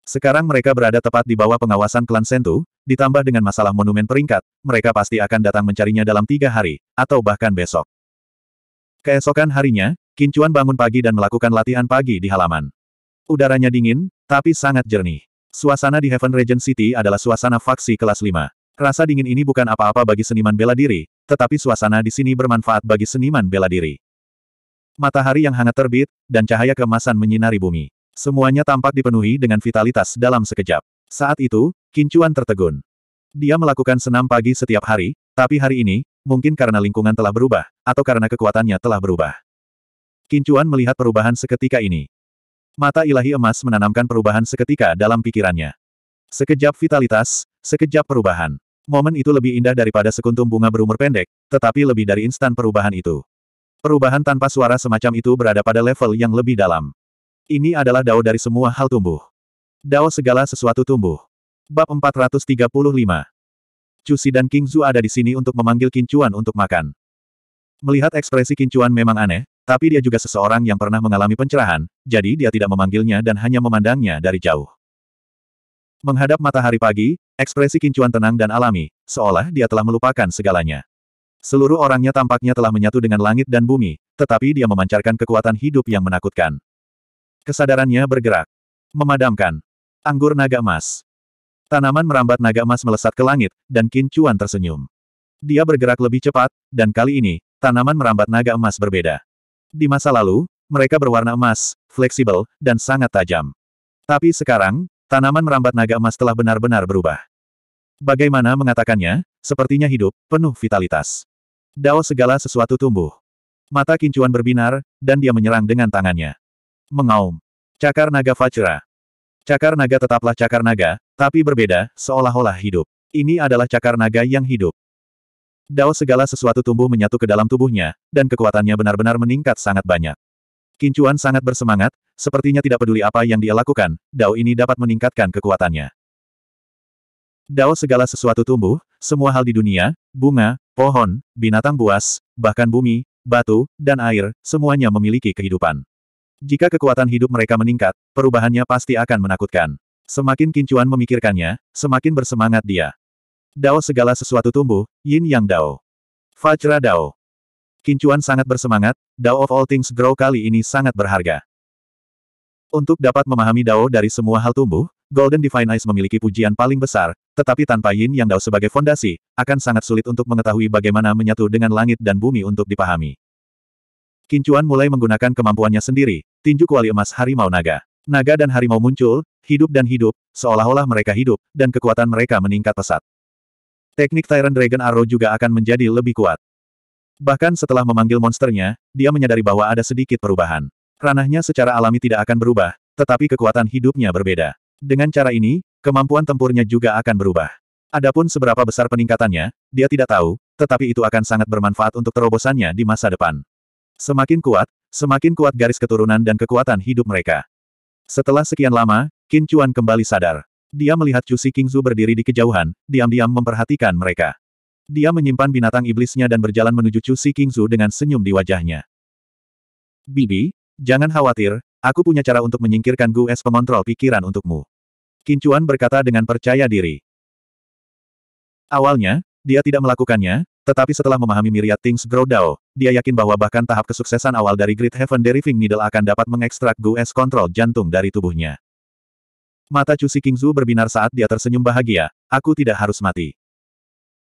Sekarang mereka berada tepat di bawah pengawasan klan Sentu, ditambah dengan masalah monumen peringkat, mereka pasti akan datang mencarinya dalam tiga hari, atau bahkan besok. Keesokan harinya, Kincuan bangun pagi dan melakukan latihan pagi di halaman. Udaranya dingin, tapi sangat jernih. Suasana di Heaven Regent City adalah suasana faksi kelas 5. Rasa dingin ini bukan apa-apa bagi seniman bela diri, tetapi suasana di sini bermanfaat bagi seniman bela diri. Matahari yang hangat terbit, dan cahaya kemasan menyinari bumi. Semuanya tampak dipenuhi dengan vitalitas dalam sekejap. Saat itu, Kincuan tertegun. Dia melakukan senam pagi setiap hari, tapi hari ini, mungkin karena lingkungan telah berubah, atau karena kekuatannya telah berubah. Kincuan melihat perubahan seketika ini. Mata ilahi emas menanamkan perubahan seketika dalam pikirannya. Sekejap vitalitas, sekejap perubahan. Momen itu lebih indah daripada sekuntum bunga berumur pendek, tetapi lebih dari instan perubahan itu. Perubahan tanpa suara semacam itu berada pada level yang lebih dalam. Ini adalah dao dari semua hal tumbuh. Dao segala sesuatu tumbuh. Bab 435 Cusi dan King Zhu ada di sini untuk memanggil Kincuan untuk makan. Melihat ekspresi Kincuan memang aneh, tapi dia juga seseorang yang pernah mengalami pencerahan, jadi dia tidak memanggilnya dan hanya memandangnya dari jauh. Menghadap matahari pagi, ekspresi kincuan tenang dan alami, seolah dia telah melupakan segalanya. Seluruh orangnya tampaknya telah menyatu dengan langit dan bumi, tetapi dia memancarkan kekuatan hidup yang menakutkan. Kesadarannya bergerak. Memadamkan. Anggur naga emas. Tanaman merambat naga emas melesat ke langit, dan kincuan tersenyum. Dia bergerak lebih cepat, dan kali ini, tanaman merambat naga emas berbeda. Di masa lalu, mereka berwarna emas, fleksibel, dan sangat tajam. Tapi sekarang, tanaman merambat naga emas telah benar-benar berubah. Bagaimana mengatakannya, sepertinya hidup, penuh vitalitas. Dao segala sesuatu tumbuh. Mata kincuan berbinar, dan dia menyerang dengan tangannya. Mengaum. Cakar naga Vajra. Cakar naga tetaplah cakar naga, tapi berbeda, seolah-olah hidup. Ini adalah cakar naga yang hidup. Dao segala sesuatu tumbuh menyatu ke dalam tubuhnya, dan kekuatannya benar-benar meningkat sangat banyak. Kincuan sangat bersemangat, sepertinya tidak peduli apa yang dia lakukan, Dao ini dapat meningkatkan kekuatannya. Dao segala sesuatu tumbuh, semua hal di dunia, bunga, pohon, binatang buas, bahkan bumi, batu, dan air, semuanya memiliki kehidupan. Jika kekuatan hidup mereka meningkat, perubahannya pasti akan menakutkan. Semakin Kincuan memikirkannya, semakin bersemangat dia. Dao segala sesuatu tumbuh, Yin Yang Dao. Fajra Dao. Kincuan sangat bersemangat, Dao of All Things Grow kali ini sangat berharga. Untuk dapat memahami Dao dari semua hal tumbuh, Golden Divine Eyes memiliki pujian paling besar, tetapi tanpa Yin Yang Dao sebagai fondasi, akan sangat sulit untuk mengetahui bagaimana menyatu dengan langit dan bumi untuk dipahami. Kincuan mulai menggunakan kemampuannya sendiri, tinju kuali emas harimau naga. Naga dan harimau muncul, hidup dan hidup, seolah-olah mereka hidup, dan kekuatan mereka meningkat pesat. Teknik Tyrant Dragon Arrow juga akan menjadi lebih kuat. Bahkan setelah memanggil monsternya, dia menyadari bahwa ada sedikit perubahan. Ranahnya secara alami tidak akan berubah, tetapi kekuatan hidupnya berbeda. Dengan cara ini, kemampuan tempurnya juga akan berubah. Adapun seberapa besar peningkatannya, dia tidak tahu, tetapi itu akan sangat bermanfaat untuk terobosannya di masa depan. Semakin kuat, semakin kuat garis keturunan dan kekuatan hidup mereka. Setelah sekian lama, Qin Chuan kembali sadar. Dia melihat Chu Si Qingzu berdiri di kejauhan, diam-diam memperhatikan mereka. Dia menyimpan binatang iblisnya dan berjalan menuju Chu Si Kingzu dengan senyum di wajahnya. Bibi, jangan khawatir, aku punya cara untuk menyingkirkan Gu Es pengontrol pikiran untukmu. Kincuan berkata dengan percaya diri. Awalnya, dia tidak melakukannya, tetapi setelah memahami Myriad Things Grow Dao, dia yakin bahwa bahkan tahap kesuksesan awal dari Great Heaven Deriving Needle akan dapat mengekstrak Gu Es kontrol jantung dari tubuhnya. Mata King Kingzu berbinar saat dia tersenyum bahagia, aku tidak harus mati.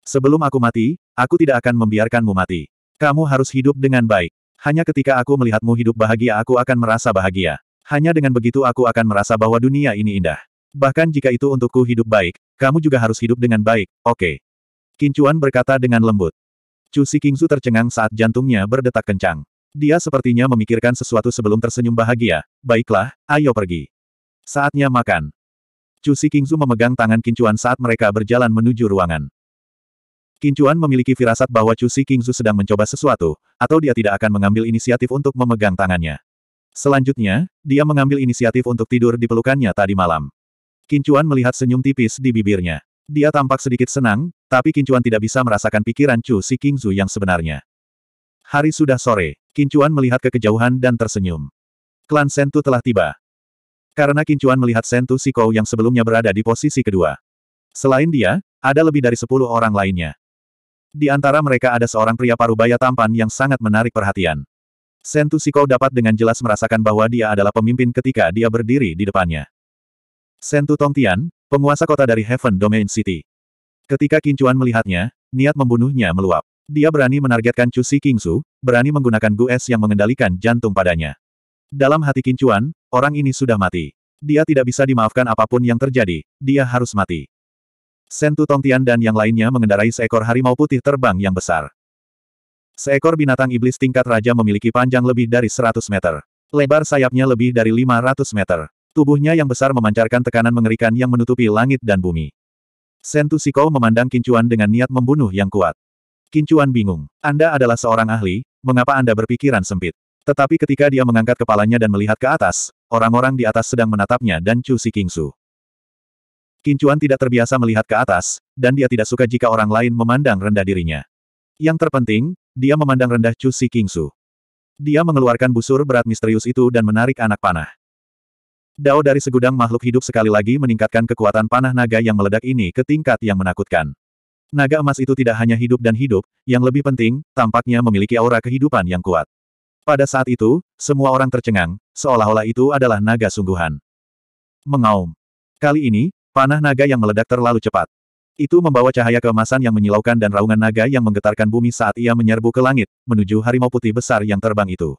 Sebelum aku mati, aku tidak akan membiarkanmu mati. Kamu harus hidup dengan baik. Hanya ketika aku melihatmu hidup bahagia aku akan merasa bahagia. Hanya dengan begitu aku akan merasa bahwa dunia ini indah. Bahkan jika itu untukku hidup baik, kamu juga harus hidup dengan baik, oke. Okay. Kincuan berkata dengan lembut. Chu Si Kingzu tercengang saat jantungnya berdetak kencang. Dia sepertinya memikirkan sesuatu sebelum tersenyum bahagia. Baiklah, ayo pergi. Saatnya makan. Chu Si Kingzu memegang tangan Kincuan saat mereka berjalan menuju ruangan. Kincuan memiliki firasat bahwa Chu Si Kingzu sedang mencoba sesuatu, atau dia tidak akan mengambil inisiatif untuk memegang tangannya. Selanjutnya, dia mengambil inisiatif untuk tidur di pelukannya tadi malam. Kincuan melihat senyum tipis di bibirnya. Dia tampak sedikit senang, tapi Kincuan tidak bisa merasakan pikiran Chu Si Kingzu yang sebenarnya. Hari sudah sore, Kincuan melihat ke kejauhan dan tersenyum. Klan Sentu telah tiba. Karena Kincuan melihat Sentu Sikou yang sebelumnya berada di posisi kedua. Selain dia, ada lebih dari sepuluh orang lainnya. Di antara mereka ada seorang pria parubaya tampan yang sangat menarik perhatian. Sentu Siko dapat dengan jelas merasakan bahwa dia adalah pemimpin ketika dia berdiri di depannya. Sentu Tongtian, penguasa kota dari Heaven Domain City. Ketika Kincuan melihatnya, niat membunuhnya meluap. Dia berani menargetkan Chu Si Kingsu, berani menggunakan Gu Es yang mengendalikan jantung padanya. Dalam hati Kincuan, orang ini sudah mati. Dia tidak bisa dimaafkan apapun yang terjadi, dia harus mati. Sentu Tongtian dan yang lainnya mengendarai seekor harimau putih terbang yang besar. Seekor binatang iblis tingkat raja memiliki panjang lebih dari 100 meter. Lebar sayapnya lebih dari 500 meter. Tubuhnya yang besar memancarkan tekanan mengerikan yang menutupi langit dan bumi. Sentu Siko memandang Kincuan dengan niat membunuh yang kuat. Kincuan bingung. Anda adalah seorang ahli, mengapa Anda berpikiran sempit? Tetapi ketika dia mengangkat kepalanya dan melihat ke atas, orang-orang di atas sedang menatapnya dan Chu Si Kingsu. Kincuan tidak terbiasa melihat ke atas, dan dia tidak suka jika orang lain memandang rendah dirinya. Yang terpenting, dia memandang rendah Chu Si Kingsu. Dia mengeluarkan busur berat misterius itu dan menarik anak panah. Dao dari segudang makhluk hidup sekali lagi meningkatkan kekuatan panah naga yang meledak ini ke tingkat yang menakutkan. Naga emas itu tidak hanya hidup dan hidup, yang lebih penting, tampaknya memiliki aura kehidupan yang kuat. Pada saat itu, semua orang tercengang, seolah-olah itu adalah naga sungguhan. Mengaum. Kali ini, Panah naga yang meledak terlalu cepat. Itu membawa cahaya keemasan yang menyilaukan dan raungan naga yang menggetarkan bumi saat ia menyerbu ke langit, menuju harimau putih besar yang terbang itu.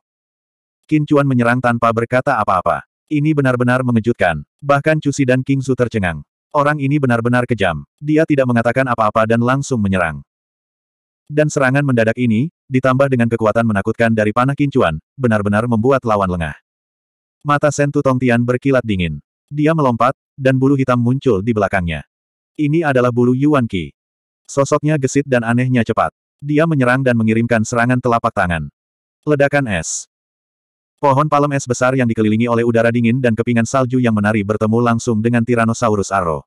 Qin Chuan menyerang tanpa berkata apa-apa. Ini benar-benar mengejutkan. Bahkan Cusi dan King Su tercengang. Orang ini benar-benar kejam. Dia tidak mengatakan apa-apa dan langsung menyerang. Dan serangan mendadak ini, ditambah dengan kekuatan menakutkan dari panah Qin Chuan, benar-benar membuat lawan lengah. Mata Sentu Tutong Tian berkilat dingin. Dia melompat, dan bulu hitam muncul di belakangnya. Ini adalah bulu Yuan Qi. Sosoknya gesit dan anehnya cepat. Dia menyerang dan mengirimkan serangan telapak tangan. Ledakan es. Pohon palem es besar yang dikelilingi oleh udara dingin dan kepingan salju yang menari bertemu langsung dengan Tyrannosaurus Aro.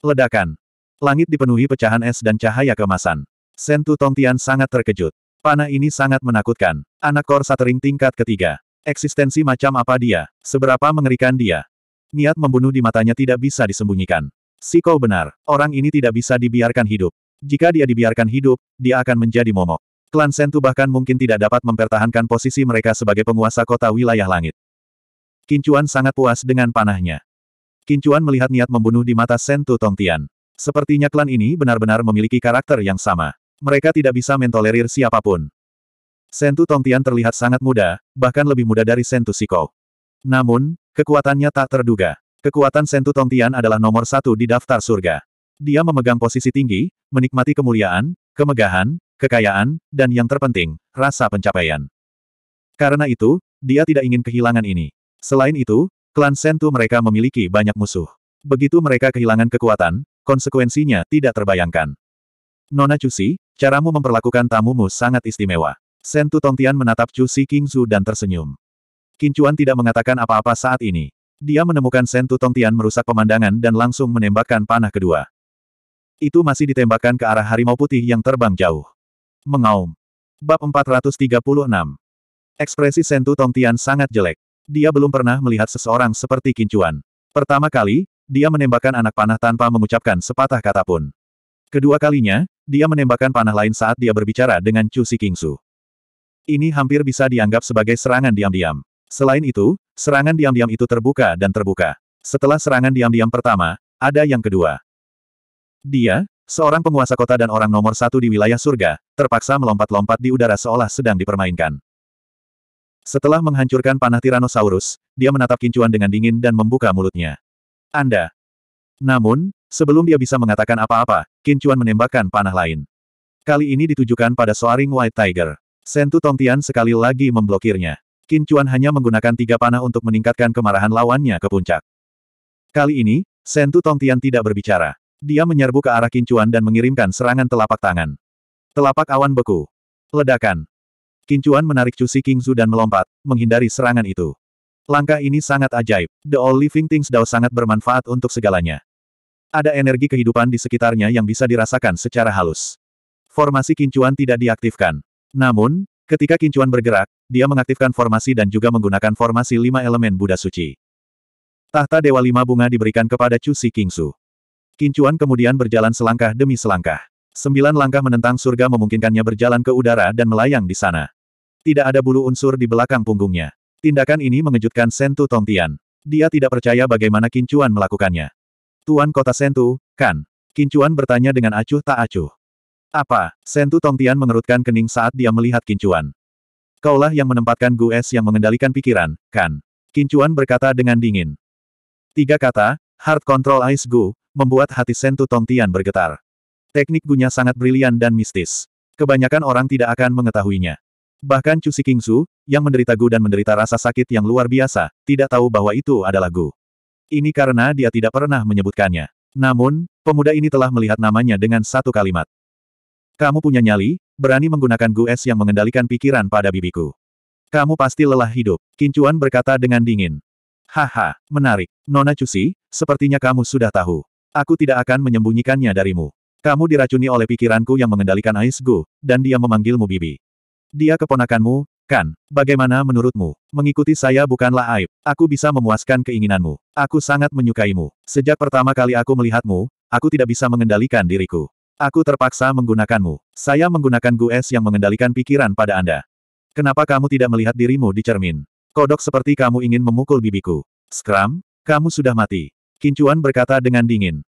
Ledakan. Langit dipenuhi pecahan es dan cahaya kemasan. Sentu Tongtian sangat terkejut. Panah ini sangat menakutkan. Anak kor tingkat ketiga. Eksistensi macam apa dia? Seberapa mengerikan dia? niat membunuh di matanya tidak bisa disembunyikan. Siko benar, orang ini tidak bisa dibiarkan hidup. Jika dia dibiarkan hidup, dia akan menjadi momok. Klan Sentu bahkan mungkin tidak dapat mempertahankan posisi mereka sebagai penguasa kota wilayah langit. Kincuan sangat puas dengan panahnya. Kincuan melihat niat membunuh di mata Sentu Tongtian. Sepertinya klan ini benar-benar memiliki karakter yang sama. Mereka tidak bisa mentolerir siapapun. Sentu Tongtian terlihat sangat muda, bahkan lebih muda dari Sentu Sikou. Namun, kekuatannya tak terduga. Kekuatan Sentu Tongtian adalah nomor satu di daftar surga. Dia memegang posisi tinggi, menikmati kemuliaan, kemegahan, kekayaan, dan yang terpenting, rasa pencapaian. Karena itu, dia tidak ingin kehilangan ini. Selain itu, klan Sentu mereka memiliki banyak musuh. Begitu mereka kehilangan kekuatan, konsekuensinya tidak terbayangkan. Nona Cusi, caramu memperlakukan tamumu sangat istimewa. Sentu Tongtian menatap Cusi Kingzu dan tersenyum. Kincuan tidak mengatakan apa-apa saat ini. Dia menemukan sentu tongtian Tian merusak pemandangan dan langsung menembakkan panah kedua. Itu masih ditembakkan ke arah harimau putih yang terbang jauh. Mengaum. Bab 436. Ekspresi sentu tongtian Tian sangat jelek. Dia belum pernah melihat seseorang seperti Kincuan. Pertama kali, dia menembakkan anak panah tanpa mengucapkan sepatah kata pun. Kedua kalinya, dia menembakkan panah lain saat dia berbicara dengan Chu Si Kingsu. Ini hampir bisa dianggap sebagai serangan diam-diam. Selain itu, serangan diam-diam itu terbuka dan terbuka. Setelah serangan diam-diam pertama, ada yang kedua. Dia, seorang penguasa kota dan orang nomor satu di wilayah surga, terpaksa melompat-lompat di udara seolah sedang dipermainkan. Setelah menghancurkan panah Tyrannosaurus, dia menatap kincuan dengan dingin dan membuka mulutnya. Anda. Namun, sebelum dia bisa mengatakan apa-apa, kincuan menembakkan panah lain. Kali ini ditujukan pada Soaring White Tiger. Sentu Tongtian sekali lagi memblokirnya. Qin Chuan hanya menggunakan tiga panah untuk meningkatkan kemarahan lawannya ke puncak. Kali ini, Sentu Tian tidak berbicara. Dia menyerbu ke arah Qin Chuan dan mengirimkan serangan telapak tangan. Telapak awan beku. Ledakan. Qin Chuan menarik cusi King Zu dan melompat, menghindari serangan itu. Langkah ini sangat ajaib. The All Living Things Dao sangat bermanfaat untuk segalanya. Ada energi kehidupan di sekitarnya yang bisa dirasakan secara halus. Formasi Qin Chuan tidak diaktifkan. Namun, Ketika Kincuan bergerak, dia mengaktifkan formasi dan juga menggunakan formasi lima elemen Buddha Suci. Tahta Dewa Lima Bunga diberikan kepada Chu Si Kingsu. Kincuan kemudian berjalan selangkah demi selangkah. Sembilan langkah menentang surga memungkinkannya berjalan ke udara dan melayang di sana. Tidak ada bulu unsur di belakang punggungnya. Tindakan ini mengejutkan Sentu Tongtian. Dia tidak percaya bagaimana Kincuan melakukannya. Tuan Kota Sentu, kan? Kincuan bertanya dengan acuh tak acuh. Apa? Sentu Tongtian mengerutkan kening saat dia melihat Kincuan. Kaulah yang menempatkan Gu Es yang mengendalikan pikiran, kan? Kincuan berkata dengan dingin. Tiga kata, Hard Control Ice Gu, membuat hati Sentu Tongtian bergetar. Teknik Gunya sangat brilian dan mistis. Kebanyakan orang tidak akan mengetahuinya. Bahkan Chu Kingsu, yang menderita Gu dan menderita rasa sakit yang luar biasa, tidak tahu bahwa itu adalah Gu. Ini karena dia tidak pernah menyebutkannya. Namun, pemuda ini telah melihat namanya dengan satu kalimat. Kamu punya nyali, berani menggunakan Gu Es yang mengendalikan pikiran pada bibiku. Kamu pasti lelah hidup, Kincuan berkata dengan dingin. Haha, menarik. Nona Cusi, sepertinya kamu sudah tahu. Aku tidak akan menyembunyikannya darimu. Kamu diracuni oleh pikiranku yang mengendalikan Ais Gu, dan dia memanggilmu Bibi. Dia keponakanmu, kan? Bagaimana menurutmu? Mengikuti saya bukanlah aib. Aku bisa memuaskan keinginanmu. Aku sangat menyukaimu. Sejak pertama kali aku melihatmu, aku tidak bisa mengendalikan diriku. Aku terpaksa menggunakanmu. Saya menggunakan Gues yang mengendalikan pikiran pada Anda. Kenapa kamu tidak melihat dirimu di cermin? Kodok seperti kamu ingin memukul bibiku. Skram, kamu sudah mati. Kincuan berkata dengan dingin.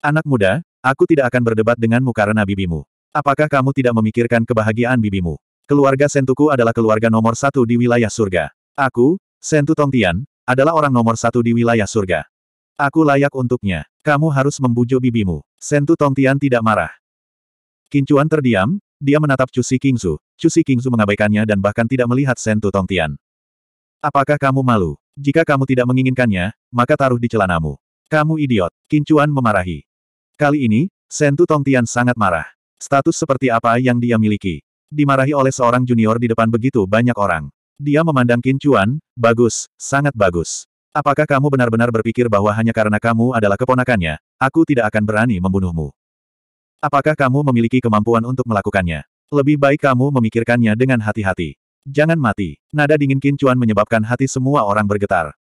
Anak muda, aku tidak akan berdebat denganmu karena bibimu. Apakah kamu tidak memikirkan kebahagiaan bibimu? Keluarga Sentuku adalah keluarga nomor satu di wilayah surga. Aku, Sentu Tongtian, adalah orang nomor satu di wilayah surga. Aku layak untuknya. Kamu harus membujuk bibimu. Sentu Tongtian tidak marah. Kincuan terdiam, dia menatap Cusi Kingzu. Cusi Kingzu mengabaikannya dan bahkan tidak melihat Sentu Tongtian. Apakah kamu malu? Jika kamu tidak menginginkannya, maka taruh di celanamu. Kamu idiot, Kincuan memarahi. Kali ini, Sentu Tongtian sangat marah. Status seperti apa yang dia miliki? Dimarahi oleh seorang junior di depan begitu banyak orang. Dia memandang Kincuan, bagus, sangat bagus. Apakah kamu benar-benar berpikir bahwa hanya karena kamu adalah keponakannya, aku tidak akan berani membunuhmu? Apakah kamu memiliki kemampuan untuk melakukannya? Lebih baik kamu memikirkannya dengan hati-hati. Jangan mati. Nada dingin Kincuan menyebabkan hati semua orang bergetar.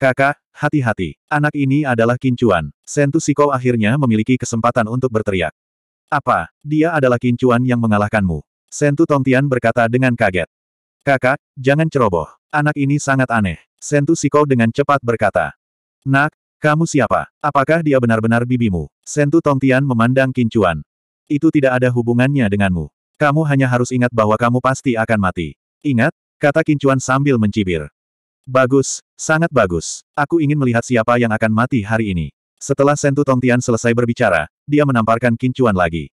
Kakak, hati-hati. Anak ini adalah Kincuan. Sentu Siko akhirnya memiliki kesempatan untuk berteriak. Apa? Dia adalah Kincuan yang mengalahkanmu. Sentu Tongtian berkata dengan kaget. Kakak, jangan ceroboh. Anak ini sangat aneh. Sentu Siko dengan cepat berkata. Nak, kamu siapa? Apakah dia benar-benar bibimu? Sentu Tongtian memandang Kincuan. Itu tidak ada hubungannya denganmu. Kamu hanya harus ingat bahwa kamu pasti akan mati. Ingat, kata Kincuan sambil mencibir. Bagus, sangat bagus. Aku ingin melihat siapa yang akan mati hari ini. Setelah Sentu Tongtian selesai berbicara, dia menamparkan Kincuan lagi.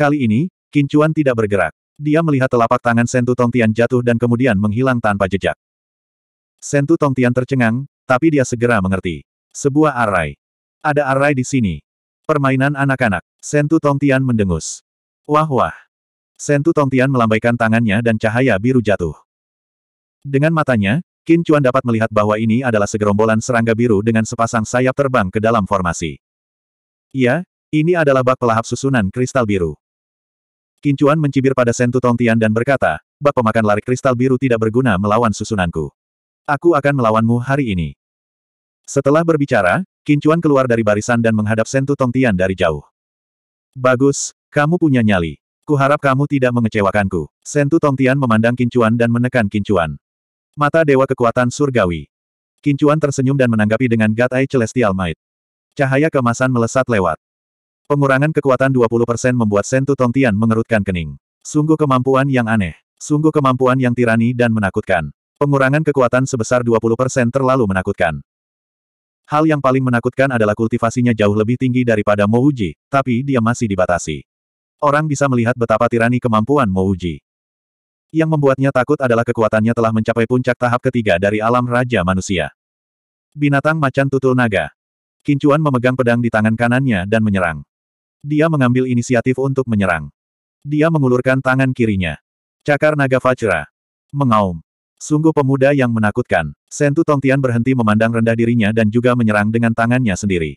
Kali ini, Kincuan tidak bergerak. Dia melihat telapak tangan Sentu Tongtian jatuh dan kemudian menghilang tanpa jejak. Sentu Tongtian tercengang, tapi dia segera mengerti. Sebuah arai. Ada arai di sini. Permainan anak-anak. Sentu Tongtian mendengus. Wah-wah. Sentu Tongtian melambaikan tangannya dan cahaya biru jatuh. Dengan matanya, Qin Chuan dapat melihat bahwa ini adalah segerombolan serangga biru dengan sepasang sayap terbang ke dalam formasi. Iya, ini adalah bak pelahap susunan kristal biru. Qin Chuan mencibir pada Sentu Tongtian dan berkata, bak pemakan lari kristal biru tidak berguna melawan susunanku. Aku akan melawanmu hari ini. Setelah berbicara, Kincuan keluar dari barisan dan menghadap Sentu Tongtian dari jauh. Bagus, kamu punya nyali. Kuharap kamu tidak mengecewakanku. Sentu Tongtian memandang Kincuan dan menekan Kincuan. Mata Dewa Kekuatan Surgawi. Kincuan tersenyum dan menanggapi dengan Gatai Celestial Might. Cahaya kemasan melesat lewat. Pengurangan kekuatan 20% membuat Sentu Tongtian mengerutkan kening. Sungguh kemampuan yang aneh. Sungguh kemampuan yang tirani dan menakutkan. Pengurangan kekuatan sebesar 20% terlalu menakutkan. Hal yang paling menakutkan adalah kultivasinya jauh lebih tinggi daripada Mouji, tapi dia masih dibatasi. Orang bisa melihat betapa tirani kemampuan Mouji. Yang membuatnya takut adalah kekuatannya telah mencapai puncak tahap ketiga dari alam Raja Manusia. Binatang Macan Tutul Naga. Kincuan memegang pedang di tangan kanannya dan menyerang. Dia mengambil inisiatif untuk menyerang. Dia mengulurkan tangan kirinya. Cakar naga Fajra. Mengaum. Sungguh pemuda yang menakutkan. Sentu Tongtian berhenti memandang rendah dirinya dan juga menyerang dengan tangannya sendiri.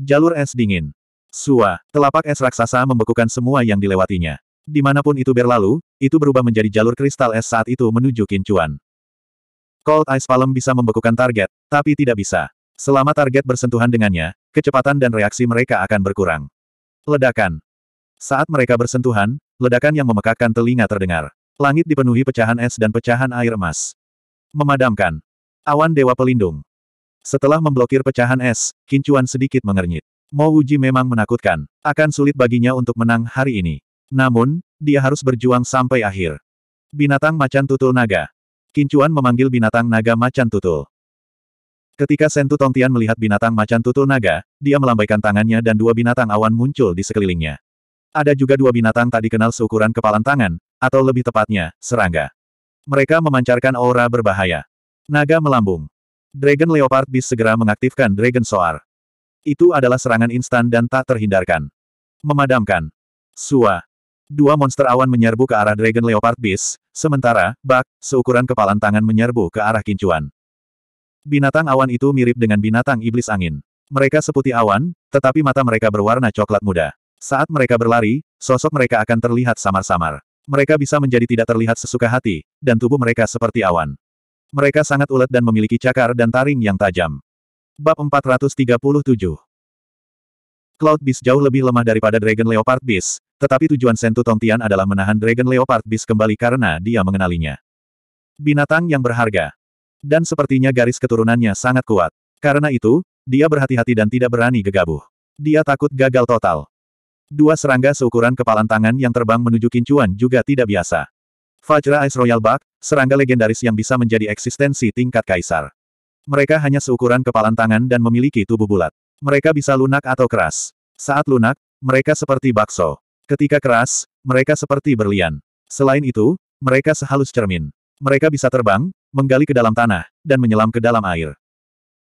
Jalur es dingin. Sua, telapak es raksasa membekukan semua yang dilewatinya. Dimanapun itu berlalu, itu berubah menjadi jalur kristal es saat itu menuju Kincuan. Cold Ice Palm bisa membekukan target, tapi tidak bisa. Selama target bersentuhan dengannya, kecepatan dan reaksi mereka akan berkurang. Ledakan. Saat mereka bersentuhan, ledakan yang memekakkan telinga terdengar. Langit dipenuhi pecahan es dan pecahan air emas. Memadamkan. Awan Dewa Pelindung. Setelah memblokir pecahan es, Kincuan sedikit mengernyit. Mo Uji memang menakutkan. Akan sulit baginya untuk menang hari ini. Namun, dia harus berjuang sampai akhir. Binatang Macan Tutul Naga. Kincuan memanggil binatang naga Macan Tutul. Ketika Sentu Tongtian melihat binatang Macan Tutul Naga, dia melambaikan tangannya dan dua binatang awan muncul di sekelilingnya. Ada juga dua binatang tak dikenal seukuran kepalan tangan, atau lebih tepatnya, serangga. Mereka memancarkan aura berbahaya. Naga melambung. Dragon Leopard Beast segera mengaktifkan Dragon Soar. Itu adalah serangan instan dan tak terhindarkan. Memadamkan. Sua. Dua monster awan menyerbu ke arah Dragon Leopard Beast, sementara, bak, seukuran kepalan tangan menyerbu ke arah kincuan. Binatang awan itu mirip dengan binatang iblis angin. Mereka seputih awan, tetapi mata mereka berwarna coklat muda. Saat mereka berlari, sosok mereka akan terlihat samar-samar. Mereka bisa menjadi tidak terlihat sesuka hati, dan tubuh mereka seperti awan. Mereka sangat ulet dan memiliki cakar dan taring yang tajam. Bab 437 Cloud Beast jauh lebih lemah daripada Dragon Leopard Beast, tetapi tujuan Sentu Tongtian adalah menahan Dragon Leopard Beast kembali karena dia mengenalinya. Binatang yang berharga. Dan sepertinya garis keturunannya sangat kuat. Karena itu, dia berhati-hati dan tidak berani gegabah. Dia takut gagal total. Dua serangga seukuran kepalan tangan yang terbang menuju kincuan juga tidak biasa. Fajra Ice Royal Bug, serangga legendaris yang bisa menjadi eksistensi tingkat kaisar. Mereka hanya seukuran kepalan tangan dan memiliki tubuh bulat. Mereka bisa lunak atau keras. Saat lunak, mereka seperti bakso. Ketika keras, mereka seperti berlian. Selain itu, mereka sehalus cermin. Mereka bisa terbang, menggali ke dalam tanah, dan menyelam ke dalam air.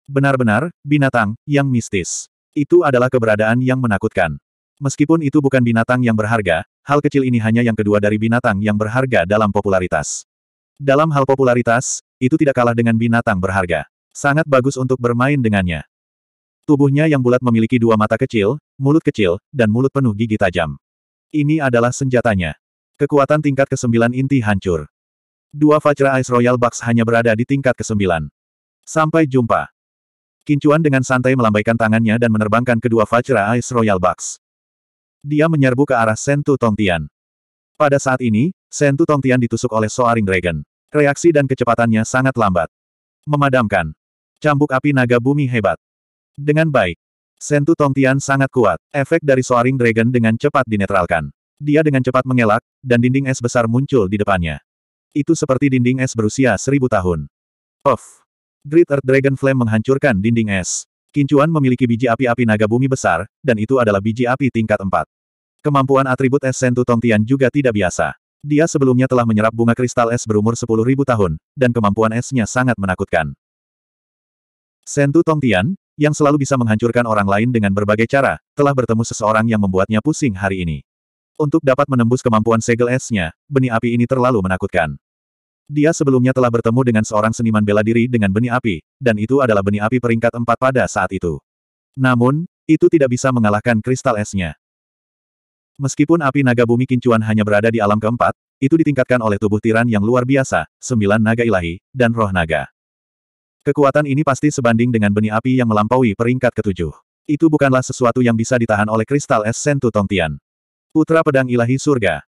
Benar-benar, binatang, yang mistis. Itu adalah keberadaan yang menakutkan. Meskipun itu bukan binatang yang berharga, hal kecil ini hanya yang kedua dari binatang yang berharga dalam popularitas. Dalam hal popularitas, itu tidak kalah dengan binatang berharga. Sangat bagus untuk bermain dengannya. Tubuhnya yang bulat memiliki dua mata kecil, mulut kecil, dan mulut penuh gigi tajam. Ini adalah senjatanya. Kekuatan tingkat ke-9 inti hancur. Dua Fajra Ice Royal Box hanya berada di tingkat ke-9. Sampai jumpa. Kincuan dengan santai melambaikan tangannya dan menerbangkan kedua Fajra Ice Royal Box dia menyerbu ke arah Sentu Tongtian. Pada saat ini, Sentu Tongtian ditusuk oleh Soaring Dragon. Reaksi dan kecepatannya sangat lambat. Memadamkan. Cambuk api naga bumi hebat. Dengan baik. Sentu Tongtian sangat kuat. Efek dari Soaring Dragon dengan cepat dinetralkan. Dia dengan cepat mengelak, dan dinding es besar muncul di depannya. Itu seperti dinding es berusia seribu tahun. Puff. Great Earth Dragon Flame menghancurkan dinding es. Kincuan memiliki biji api-api naga bumi besar, dan itu adalah biji api tingkat 4. Kemampuan atribut es Sentu Tongtian juga tidak biasa. Dia sebelumnya telah menyerap bunga kristal es berumur 10.000 tahun, dan kemampuan esnya sangat menakutkan. Sentu Tongtian, yang selalu bisa menghancurkan orang lain dengan berbagai cara, telah bertemu seseorang yang membuatnya pusing hari ini. Untuk dapat menembus kemampuan segel esnya, benih api ini terlalu menakutkan. Dia sebelumnya telah bertemu dengan seorang seniman bela diri dengan benih api, dan itu adalah benih api peringkat empat pada saat itu. Namun, itu tidak bisa mengalahkan kristal esnya. Meskipun api naga bumi kincuan hanya berada di alam keempat, itu ditingkatkan oleh tubuh tiran yang luar biasa, sembilan naga ilahi, dan roh naga. Kekuatan ini pasti sebanding dengan benih api yang melampaui peringkat ketujuh. Itu bukanlah sesuatu yang bisa ditahan oleh kristal es Sentu Tongtian. Putra Pedang Ilahi Surga.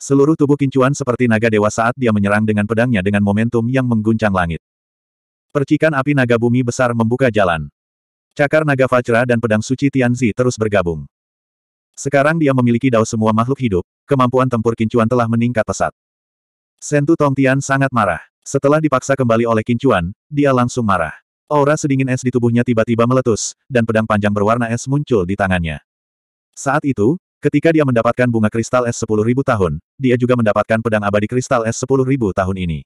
Seluruh tubuh kincuan seperti naga dewa saat dia menyerang dengan pedangnya dengan momentum yang mengguncang langit. Percikan api naga bumi besar membuka jalan. Cakar naga Fajra dan pedang suci Tianzi terus bergabung. Sekarang dia memiliki dao semua makhluk hidup, kemampuan tempur Kincuan telah meningkat pesat. Sentu Tongtian sangat marah. Setelah dipaksa kembali oleh Kincuan, dia langsung marah. Aura sedingin es di tubuhnya tiba-tiba meletus, dan pedang panjang berwarna es muncul di tangannya. Saat itu, ketika dia mendapatkan bunga kristal es 10.000 tahun, dia juga mendapatkan pedang abadi kristal es 10.000 tahun ini.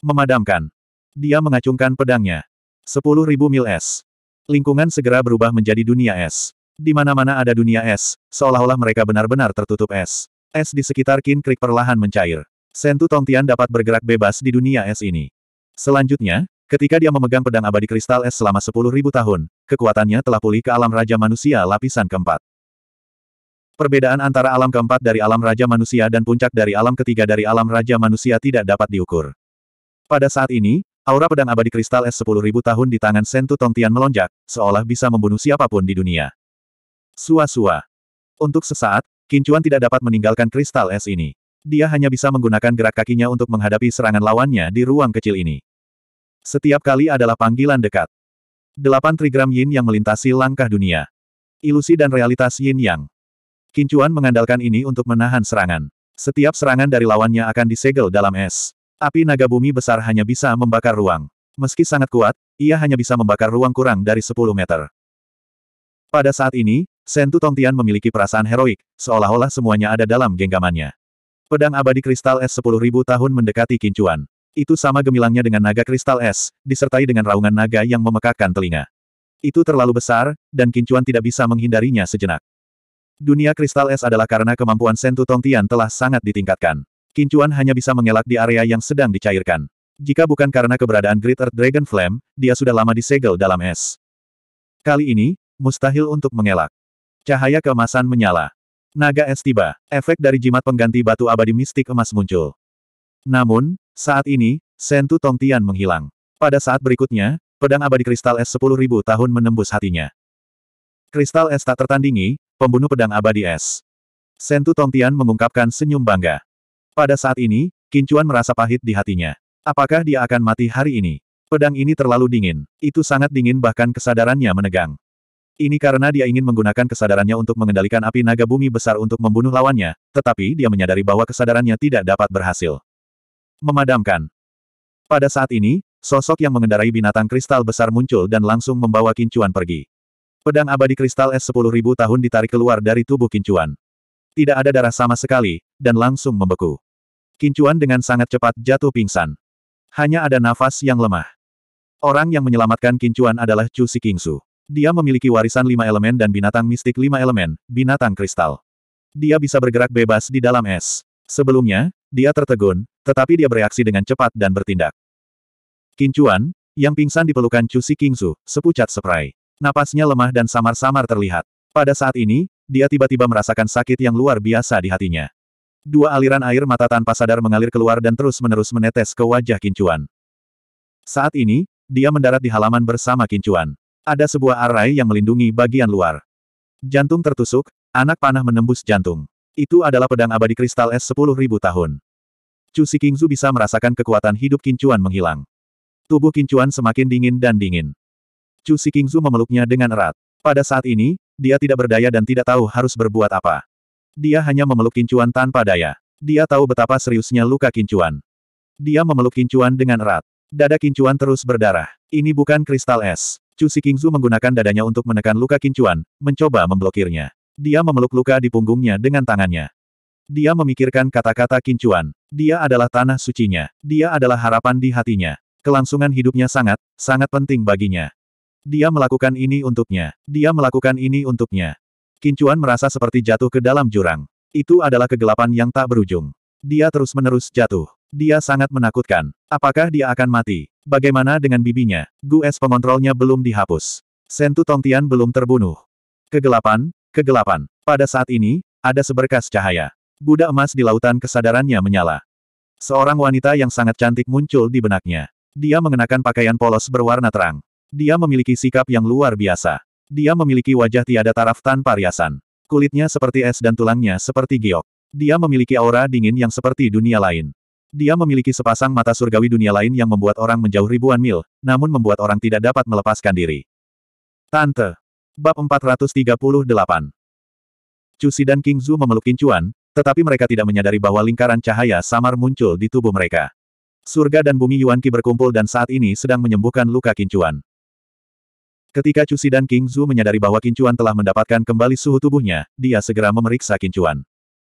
Memadamkan. Dia mengacungkan pedangnya. 10.000 mil es. Lingkungan segera berubah menjadi dunia es. Di mana-mana ada dunia es, seolah-olah mereka benar-benar tertutup es. Es di sekitar Kin Creek perlahan mencair. Sentu Tongtian dapat bergerak bebas di dunia es ini. Selanjutnya, ketika dia memegang pedang abadi kristal es selama 10.000 tahun, kekuatannya telah pulih ke alam raja manusia lapisan keempat. Perbedaan antara alam keempat dari alam raja manusia dan puncak dari alam ketiga dari alam raja manusia tidak dapat diukur. Pada saat ini, aura pedang abadi kristal es 10.000 tahun di tangan Sentu Tongtian melonjak, seolah bisa membunuh siapapun di dunia. Sua-sua. Untuk sesaat, Kincuan tidak dapat meninggalkan kristal es ini. Dia hanya bisa menggunakan gerak kakinya untuk menghadapi serangan lawannya di ruang kecil ini. Setiap kali adalah panggilan dekat. Delapan trigram yin yang melintasi langkah dunia. Ilusi dan realitas yin yang. Kincuan mengandalkan ini untuk menahan serangan. Setiap serangan dari lawannya akan disegel dalam es. Api naga bumi besar hanya bisa membakar ruang. Meski sangat kuat, ia hanya bisa membakar ruang kurang dari 10 meter. Pada saat ini, Sentu Tongtian memiliki perasaan heroik, seolah-olah semuanya ada dalam genggamannya. Pedang abadi kristal es 10.000 tahun mendekati kincuan. Itu sama gemilangnya dengan naga kristal es, disertai dengan raungan naga yang memekakkan telinga. Itu terlalu besar, dan kincuan tidak bisa menghindarinya sejenak. Dunia kristal es adalah karena kemampuan Sentu Tongtian telah sangat ditingkatkan. Kincuan hanya bisa mengelak di area yang sedang dicairkan. Jika bukan karena keberadaan Great Earth Dragon Flame, dia sudah lama disegel dalam es. Kali ini, mustahil untuk mengelak. Cahaya keemasan menyala. Naga es tiba, efek dari jimat pengganti batu abadi mistik emas muncul. Namun, saat ini, sentu Tongtian menghilang. Pada saat berikutnya, pedang abadi kristal es 10.000 tahun menembus hatinya. Kristal es tak tertandingi, pembunuh pedang abadi es. Sentu Tongtian mengungkapkan senyum bangga. Pada saat ini, Kincuan merasa pahit di hatinya. Apakah dia akan mati hari ini? Pedang ini terlalu dingin. Itu sangat dingin bahkan kesadarannya menegang. Ini karena dia ingin menggunakan kesadarannya untuk mengendalikan api naga bumi besar untuk membunuh lawannya, tetapi dia menyadari bahwa kesadarannya tidak dapat berhasil. Memadamkan. Pada saat ini, sosok yang mengendarai binatang kristal besar muncul dan langsung membawa kincuan pergi. Pedang abadi kristal S 10.000 tahun ditarik keluar dari tubuh kincuan. Tidak ada darah sama sekali, dan langsung membeku. Kincuan dengan sangat cepat jatuh pingsan. Hanya ada nafas yang lemah. Orang yang menyelamatkan Kincuan adalah Chu Si Kingsu. Dia memiliki warisan lima elemen dan binatang mistik lima elemen, binatang kristal. Dia bisa bergerak bebas di dalam es. Sebelumnya, dia tertegun, tetapi dia bereaksi dengan cepat dan bertindak. Kincuan, yang pingsan di pelukan Cusi Kingsu, sepucat seprai. Napasnya lemah dan samar-samar terlihat. Pada saat ini, dia tiba-tiba merasakan sakit yang luar biasa di hatinya. Dua aliran air mata tanpa sadar mengalir keluar dan terus-menerus menetes ke wajah Kincuan. Saat ini, dia mendarat di halaman bersama Kincuan. Ada sebuah array yang melindungi bagian luar. Jantung tertusuk, anak panah menembus jantung. Itu adalah pedang abadi kristal es 10.000 tahun. Chu Kingzu bisa merasakan kekuatan hidup Kincuan menghilang. Tubuh Kincuan semakin dingin dan dingin. Chu Kingzu memeluknya dengan erat. Pada saat ini, dia tidak berdaya dan tidak tahu harus berbuat apa. Dia hanya memeluk Kincuan tanpa daya. Dia tahu betapa seriusnya luka Kincuan. Dia memeluk Kincuan dengan erat. Dada Kincuan terus berdarah. Ini bukan kristal es. Chu Xikingzu menggunakan dadanya untuk menekan luka Kincuan, mencoba memblokirnya. Dia memeluk luka di punggungnya dengan tangannya. Dia memikirkan kata-kata Kincuan. Dia adalah tanah sucinya. Dia adalah harapan di hatinya. Kelangsungan hidupnya sangat, sangat penting baginya. Dia melakukan ini untuknya. Dia melakukan ini untuknya. Kincuan merasa seperti jatuh ke dalam jurang. Itu adalah kegelapan yang tak berujung. Dia terus-menerus jatuh. Dia sangat menakutkan. Apakah dia akan mati? Bagaimana dengan bibinya? Gues pengontrolnya belum dihapus. Sentu Tongtian belum terbunuh. Kegelapan, kegelapan. Pada saat ini, ada seberkas cahaya. Buddha emas di lautan kesadarannya menyala. Seorang wanita yang sangat cantik muncul di benaknya. Dia mengenakan pakaian polos berwarna terang. Dia memiliki sikap yang luar biasa. Dia memiliki wajah tiada taraf tanpa riasan. Kulitnya seperti es dan tulangnya seperti giok. Dia memiliki aura dingin yang seperti dunia lain. Dia memiliki sepasang mata surgawi dunia lain yang membuat orang menjauh ribuan mil, namun membuat orang tidak dapat melepaskan diri. Tante. Bab 438 Cusi dan King Zhu memeluk Kincuan, tetapi mereka tidak menyadari bahwa lingkaran cahaya samar muncul di tubuh mereka. Surga dan bumi Yuan Qi berkumpul dan saat ini sedang menyembuhkan luka Kincuan. Ketika Cusi dan King Zhu menyadari bahwa Kincuan telah mendapatkan kembali suhu tubuhnya, dia segera memeriksa Kincuan.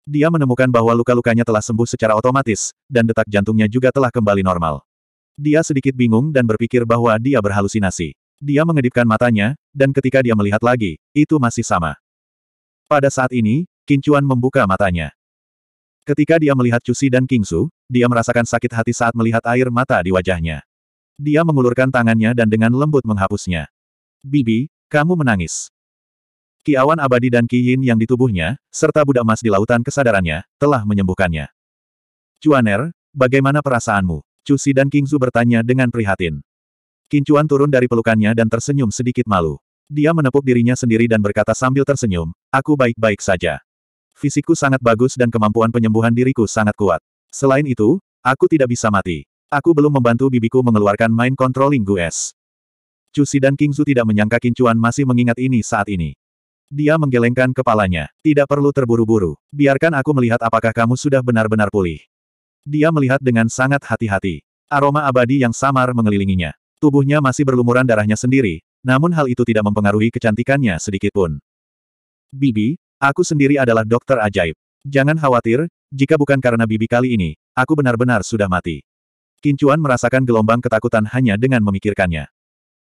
Dia menemukan bahwa luka-lukanya telah sembuh secara otomatis, dan detak jantungnya juga telah kembali normal. Dia sedikit bingung dan berpikir bahwa dia berhalusinasi. Dia mengedipkan matanya, dan ketika dia melihat lagi, itu masih sama. Pada saat ini, Kincuan membuka matanya. Ketika dia melihat Cusi dan Kingsu, dia merasakan sakit hati saat melihat air mata di wajahnya. Dia mengulurkan tangannya dan dengan lembut menghapusnya. Bibi, kamu menangis. Kiawan abadi dan Ki Yin yang di tubuhnya, serta budak emas di lautan kesadarannya, telah menyembuhkannya. Cuaner, bagaimana perasaanmu? Cusi dan King Kingzu bertanya dengan prihatin. Chuan turun dari pelukannya dan tersenyum sedikit malu. Dia menepuk dirinya sendiri dan berkata sambil tersenyum, aku baik-baik saja. Fisikku sangat bagus dan kemampuan penyembuhan diriku sangat kuat. Selain itu, aku tidak bisa mati. Aku belum membantu bibiku mengeluarkan mind controlling Gu Chu Cusi dan King Kingzu tidak menyangka Chuan masih mengingat ini saat ini. Dia menggelengkan kepalanya. Tidak perlu terburu-buru. Biarkan aku melihat apakah kamu sudah benar-benar pulih. Dia melihat dengan sangat hati-hati. Aroma abadi yang samar mengelilinginya. Tubuhnya masih berlumuran darahnya sendiri, namun hal itu tidak mempengaruhi kecantikannya sedikitpun. Bibi, aku sendiri adalah dokter ajaib. Jangan khawatir, jika bukan karena Bibi kali ini, aku benar-benar sudah mati. Kincuan merasakan gelombang ketakutan hanya dengan memikirkannya.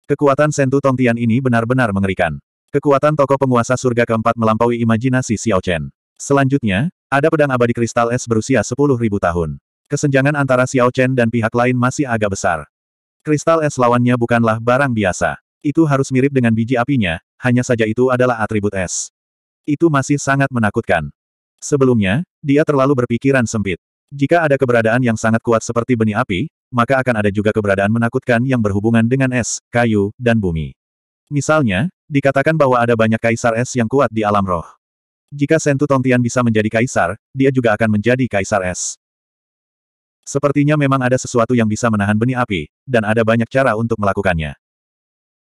Kekuatan sentuh Tongtian ini benar-benar mengerikan. Kekuatan tokoh penguasa surga keempat melampaui imajinasi Xiao Chen. Selanjutnya, ada pedang abadi kristal es berusia 10.000 tahun. Kesenjangan antara Xiao Chen dan pihak lain masih agak besar. Kristal es lawannya bukanlah barang biasa. Itu harus mirip dengan biji apinya, hanya saja itu adalah atribut es. Itu masih sangat menakutkan. Sebelumnya, dia terlalu berpikiran sempit. Jika ada keberadaan yang sangat kuat seperti benih api, maka akan ada juga keberadaan menakutkan yang berhubungan dengan es, kayu, dan bumi. Misalnya, Dikatakan bahwa ada banyak kaisar es yang kuat di alam roh. Jika Sentu Tongtian bisa menjadi kaisar, dia juga akan menjadi kaisar es. Sepertinya memang ada sesuatu yang bisa menahan benih api, dan ada banyak cara untuk melakukannya.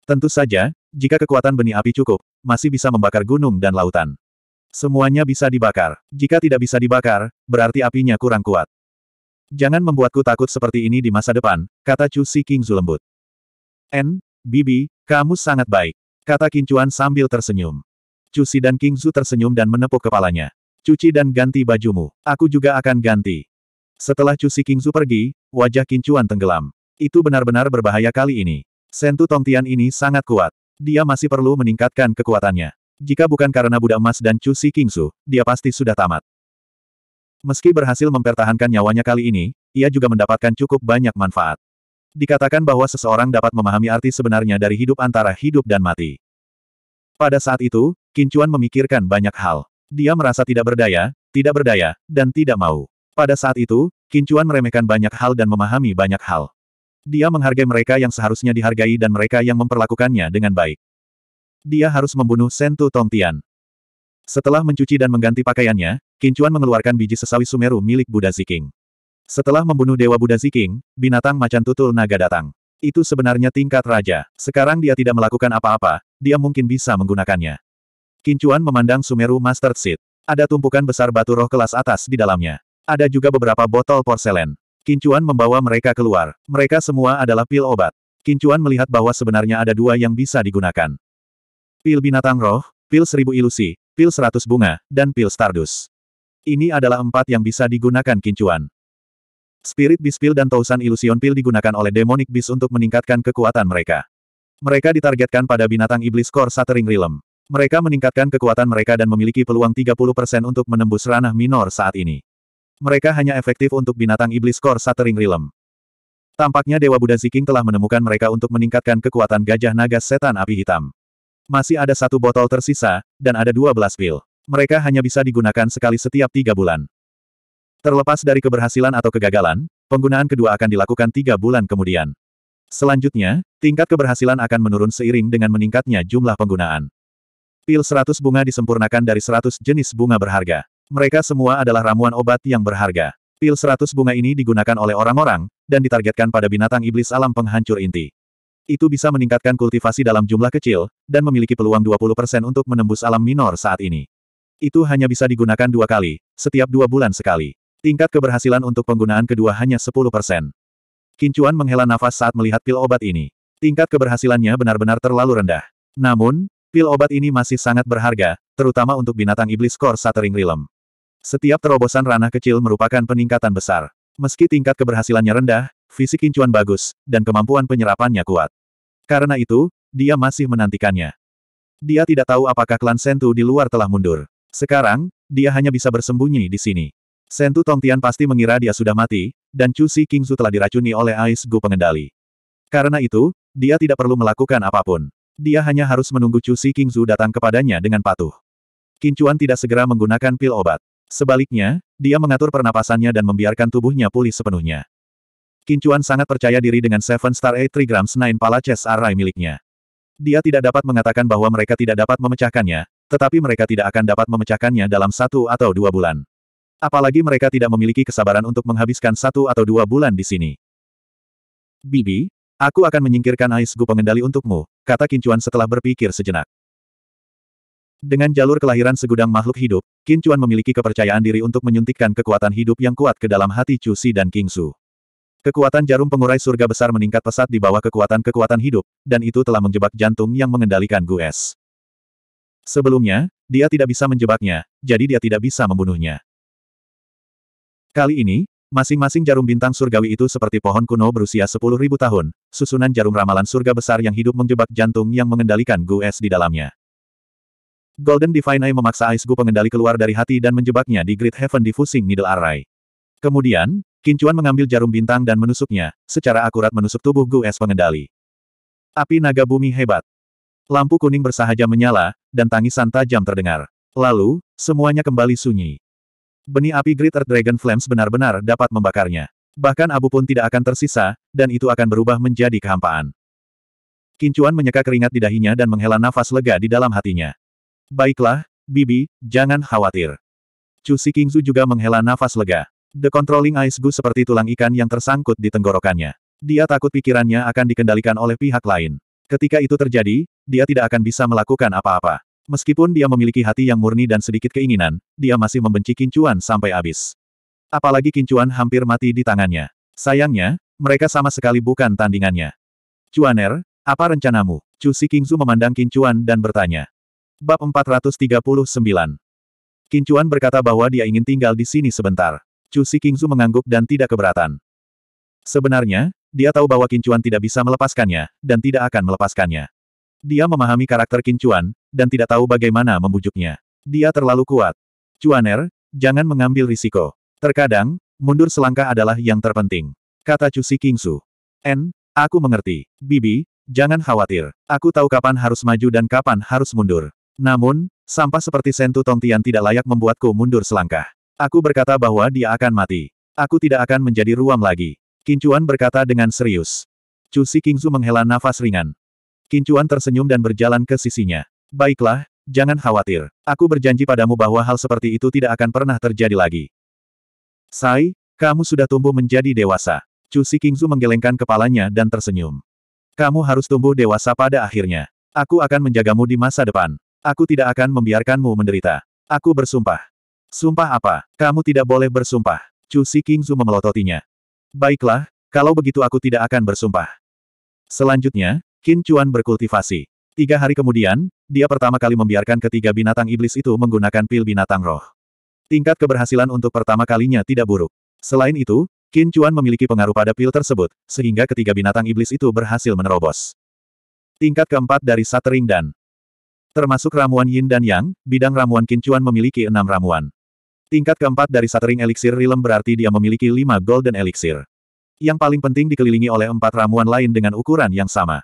Tentu saja, jika kekuatan benih api cukup, masih bisa membakar gunung dan lautan. Semuanya bisa dibakar. Jika tidak bisa dibakar, berarti apinya kurang kuat. Jangan membuatku takut seperti ini di masa depan, kata Chu Si King Zulembut. N, Bibi, kamu sangat baik. Kata Kincuan sambil tersenyum. Cusi dan Kingzu tersenyum dan menepuk kepalanya. Cuci dan ganti bajumu. Aku juga akan ganti. Setelah Cusi Kingzu pergi, wajah Kincuan tenggelam. Itu benar-benar berbahaya kali ini. Sentu Tongtian ini sangat kuat. Dia masih perlu meningkatkan kekuatannya. Jika bukan karena Buddha Emas dan Cusi Kingzu, dia pasti sudah tamat. Meski berhasil mempertahankan nyawanya kali ini, ia juga mendapatkan cukup banyak manfaat. Dikatakan bahwa seseorang dapat memahami arti sebenarnya dari hidup antara hidup dan mati. Pada saat itu, Kincuan memikirkan banyak hal. Dia merasa tidak berdaya, tidak berdaya, dan tidak mau. Pada saat itu, Kincuan meremehkan banyak hal dan memahami banyak hal. Dia menghargai mereka yang seharusnya dihargai dan mereka yang memperlakukannya dengan baik. Dia harus membunuh Sentu Tongtian. Setelah mencuci dan mengganti pakaiannya, Kincuan mengeluarkan biji sesawi Sumeru milik Buddha Ziking. Setelah membunuh Dewa Buddha Ziking, binatang macan tutul naga datang. Itu sebenarnya tingkat raja. Sekarang dia tidak melakukan apa-apa, dia mungkin bisa menggunakannya. Kincuan memandang Sumeru Master Seed. Ada tumpukan besar batu roh kelas atas di dalamnya. Ada juga beberapa botol porselen. Kincuan membawa mereka keluar. Mereka semua adalah pil obat. Kincuan melihat bahwa sebenarnya ada dua yang bisa digunakan. Pil binatang roh, pil seribu ilusi, pil seratus bunga, dan pil Stardus. Ini adalah empat yang bisa digunakan Kincuan. Spirit Beast Pill dan Tausan Illusion Pill digunakan oleh Demonic Beast untuk meningkatkan kekuatan mereka. Mereka ditargetkan pada binatang iblis Core Shattering Realm. Mereka meningkatkan kekuatan mereka dan memiliki peluang 30% untuk menembus ranah minor saat ini. Mereka hanya efektif untuk binatang iblis Core Shattering Realm. Tampaknya Dewa Buddha Ziking telah menemukan mereka untuk meningkatkan kekuatan gajah naga setan api hitam. Masih ada satu botol tersisa, dan ada 12 pil. Mereka hanya bisa digunakan sekali setiap tiga bulan. Terlepas dari keberhasilan atau kegagalan, penggunaan kedua akan dilakukan tiga bulan kemudian. Selanjutnya, tingkat keberhasilan akan menurun seiring dengan meningkatnya jumlah penggunaan. Pil 100 bunga disempurnakan dari 100 jenis bunga berharga. Mereka semua adalah ramuan obat yang berharga. Pil 100 bunga ini digunakan oleh orang-orang, dan ditargetkan pada binatang iblis alam penghancur inti. Itu bisa meningkatkan kultivasi dalam jumlah kecil, dan memiliki peluang 20% untuk menembus alam minor saat ini. Itu hanya bisa digunakan dua kali, setiap dua bulan sekali. Tingkat keberhasilan untuk penggunaan kedua hanya 10 persen. Kincuan menghela nafas saat melihat pil obat ini. Tingkat keberhasilannya benar-benar terlalu rendah. Namun, pil obat ini masih sangat berharga, terutama untuk binatang iblis Kor tering Rilem. Setiap terobosan ranah kecil merupakan peningkatan besar. Meski tingkat keberhasilannya rendah, fisik Kincuan bagus, dan kemampuan penyerapannya kuat. Karena itu, dia masih menantikannya. Dia tidak tahu apakah klan Sentu di luar telah mundur. Sekarang, dia hanya bisa bersembunyi di sini. Sentu Tongtian pasti mengira dia sudah mati, dan Chu Si Kingzu telah diracuni oleh Ais Gu pengendali. Karena itu, dia tidak perlu melakukan apapun. Dia hanya harus menunggu Chu Si Kingzu datang kepadanya dengan patuh. Kincuan tidak segera menggunakan pil obat. Sebaliknya, dia mengatur pernapasannya dan membiarkan tubuhnya pulih sepenuhnya. Kincuan sangat percaya diri dengan Seven Star Eight Trigrams Nine Palaces Array miliknya. Dia tidak dapat mengatakan bahwa mereka tidak dapat memecahkannya, tetapi mereka tidak akan dapat memecahkannya dalam satu atau dua bulan. Apalagi mereka tidak memiliki kesabaran untuk menghabiskan satu atau dua bulan di sini. Bibi, aku akan menyingkirkan Ais Gu pengendali untukmu, kata Kincuan setelah berpikir sejenak. Dengan jalur kelahiran segudang makhluk hidup, Kincuan memiliki kepercayaan diri untuk menyuntikkan kekuatan hidup yang kuat ke dalam hati Chu Si dan King Su. Kekuatan jarum pengurai surga besar meningkat pesat di bawah kekuatan-kekuatan hidup, dan itu telah menjebak jantung yang mengendalikan Gu Es. Sebelumnya, dia tidak bisa menjebaknya, jadi dia tidak bisa membunuhnya. Kali ini, masing-masing jarum bintang surgawi itu seperti pohon kuno berusia 10.000 tahun, susunan jarum ramalan surga besar yang hidup menjebak jantung yang mengendalikan Gu Es di dalamnya. Golden Divine Eye memaksa Ice Gu pengendali keluar dari hati dan menjebaknya di Great Heaven di Fusing Needle Array. Kemudian, Kincuan mengambil jarum bintang dan menusuknya, secara akurat menusuk tubuh Gu Es pengendali. Api naga bumi hebat. Lampu kuning bersahaja menyala, dan tangisan tajam terdengar. Lalu, semuanya kembali sunyi. Benih api Great Earth Dragon Flames benar-benar dapat membakarnya. Bahkan abu pun tidak akan tersisa, dan itu akan berubah menjadi kehampaan. Kincuan menyeka keringat di dahinya dan menghela nafas lega di dalam hatinya. Baiklah, Bibi, jangan khawatir. Chu Si Kingzu juga menghela nafas lega. The controlling ice Gu seperti tulang ikan yang tersangkut di tenggorokannya. Dia takut pikirannya akan dikendalikan oleh pihak lain. Ketika itu terjadi, dia tidak akan bisa melakukan apa-apa. Meskipun dia memiliki hati yang murni dan sedikit keinginan, dia masih membenci Kincuan sampai habis. Apalagi Kincuan hampir mati di tangannya. Sayangnya, mereka sama sekali bukan tandingannya. Cuaner, apa rencanamu? Chu Si Kingzu memandang Kincuan dan bertanya. Bab 439 Kincuan berkata bahwa dia ingin tinggal di sini sebentar. Chu Si Kingzu mengangguk dan tidak keberatan. Sebenarnya, dia tahu bahwa Kincuan tidak bisa melepaskannya, dan tidak akan melepaskannya. Dia memahami karakter Kincuan, dan tidak tahu bagaimana membujuknya. Dia terlalu kuat. Cuaner, jangan mengambil risiko. Terkadang, mundur selangkah adalah yang terpenting. Kata Cusi Kingsu. N, aku mengerti. Bibi, jangan khawatir. Aku tahu kapan harus maju dan kapan harus mundur. Namun, sampah seperti Sentu Tongtian tidak layak membuatku mundur selangkah. Aku berkata bahwa dia akan mati. Aku tidak akan menjadi ruam lagi. Kincuan berkata dengan serius. Cusi Kingsu menghela nafas ringan. Kincuan tersenyum dan berjalan ke sisinya. Baiklah, jangan khawatir. Aku berjanji padamu bahwa hal seperti itu tidak akan pernah terjadi lagi. Sai, kamu sudah tumbuh menjadi dewasa. Chu Si Kingzu menggelengkan kepalanya dan tersenyum. Kamu harus tumbuh dewasa pada akhirnya. Aku akan menjagamu di masa depan. Aku tidak akan membiarkanmu menderita. Aku bersumpah. Sumpah apa? Kamu tidak boleh bersumpah. Chu Si Kingzu memelototinya. Baiklah, kalau begitu aku tidak akan bersumpah. Selanjutnya, Qin Chuan berkultivasi. Tiga hari kemudian, dia pertama kali membiarkan ketiga binatang iblis itu menggunakan pil binatang roh. Tingkat keberhasilan untuk pertama kalinya tidak buruk. Selain itu, Qin Chuan memiliki pengaruh pada pil tersebut, sehingga ketiga binatang iblis itu berhasil menerobos. Tingkat keempat dari Satering dan Termasuk ramuan Yin dan Yang, bidang ramuan Qin Chuan memiliki enam ramuan. Tingkat keempat dari Satering Elixir Rilem berarti dia memiliki lima Golden Elixir. Yang paling penting dikelilingi oleh empat ramuan lain dengan ukuran yang sama.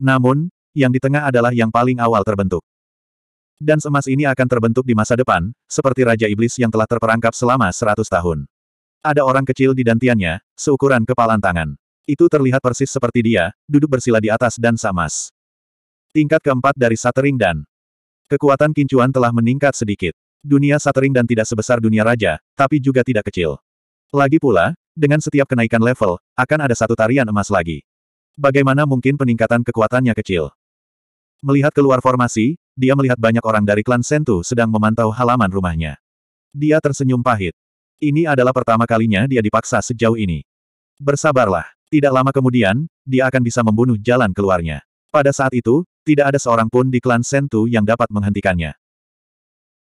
Namun, yang di tengah adalah yang paling awal terbentuk. Dan emas ini akan terbentuk di masa depan, seperti Raja Iblis yang telah terperangkap selama seratus tahun. Ada orang kecil di dantiannya, seukuran kepalan tangan. Itu terlihat persis seperti dia, duduk bersila di atas dan samas. Tingkat keempat dari Satering dan Kekuatan kincuan telah meningkat sedikit. Dunia Satering dan tidak sebesar dunia raja, tapi juga tidak kecil. Lagi pula, dengan setiap kenaikan level, akan ada satu tarian emas lagi. Bagaimana mungkin peningkatan kekuatannya kecil? Melihat keluar formasi, dia melihat banyak orang dari klan Sentu sedang memantau halaman rumahnya. Dia tersenyum pahit. Ini adalah pertama kalinya dia dipaksa sejauh ini. Bersabarlah. Tidak lama kemudian, dia akan bisa membunuh jalan keluarnya. Pada saat itu, tidak ada seorang pun di klan Sentu yang dapat menghentikannya.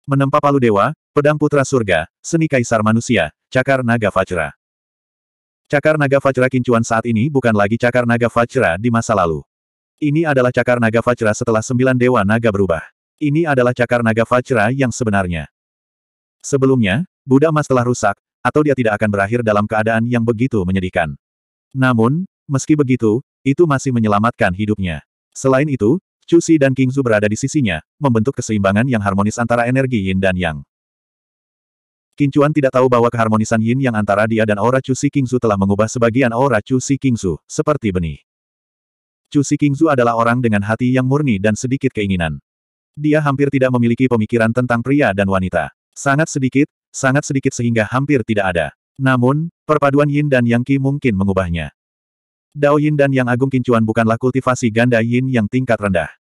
Menempa palu dewa, pedang putra surga, seni kaisar manusia, cakar naga Vajra. Cakar naga Vajra kincuan saat ini bukan lagi cakar naga Vajra di masa lalu. Ini adalah cakar naga Vajra setelah sembilan dewa naga berubah. Ini adalah cakar naga Vajra yang sebenarnya. Sebelumnya, Buddha Mas telah rusak, atau dia tidak akan berakhir dalam keadaan yang begitu menyedihkan. Namun, meski begitu, itu masih menyelamatkan hidupnya. Selain itu, Cusi dan Kingzu berada di sisinya, membentuk keseimbangan yang harmonis antara energi yin dan yang. Kincuan tidak tahu bahwa keharmonisan yin yang antara dia dan aura Cusi Kingzu telah mengubah sebagian aura Cusi Kingzu, seperti benih. Chu Xikingzu adalah orang dengan hati yang murni dan sedikit keinginan. Dia hampir tidak memiliki pemikiran tentang pria dan wanita. Sangat sedikit, sangat sedikit sehingga hampir tidak ada. Namun, perpaduan Yin dan Yang Qi mungkin mengubahnya. Dao Yin dan Yang Agung Kincuan bukanlah kultivasi ganda Yin yang tingkat rendah.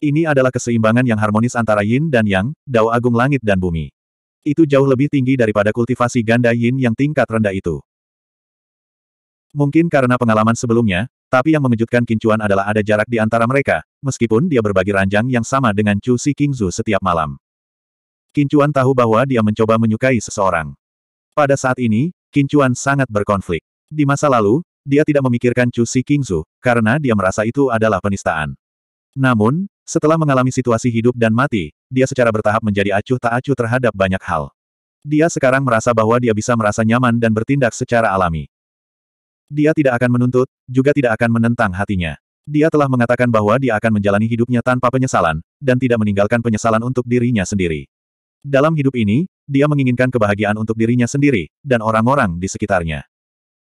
Ini adalah keseimbangan yang harmonis antara Yin dan Yang, Dao Agung Langit dan Bumi. Itu jauh lebih tinggi daripada kultivasi ganda Yin yang tingkat rendah itu. Mungkin karena pengalaman sebelumnya, tapi yang mengejutkan Kincuan adalah ada jarak di antara mereka, meskipun dia berbagi ranjang yang sama dengan Chu Si Kingzu setiap malam. Kincuan tahu bahwa dia mencoba menyukai seseorang. Pada saat ini, Kincuan sangat berkonflik. Di masa lalu, dia tidak memikirkan Chu Si Kingzu, karena dia merasa itu adalah penistaan. Namun, setelah mengalami situasi hidup dan mati, dia secara bertahap menjadi acuh tak acuh terhadap banyak hal. Dia sekarang merasa bahwa dia bisa merasa nyaman dan bertindak secara alami. Dia tidak akan menuntut, juga tidak akan menentang hatinya. Dia telah mengatakan bahwa dia akan menjalani hidupnya tanpa penyesalan, dan tidak meninggalkan penyesalan untuk dirinya sendiri. Dalam hidup ini, dia menginginkan kebahagiaan untuk dirinya sendiri, dan orang-orang di sekitarnya.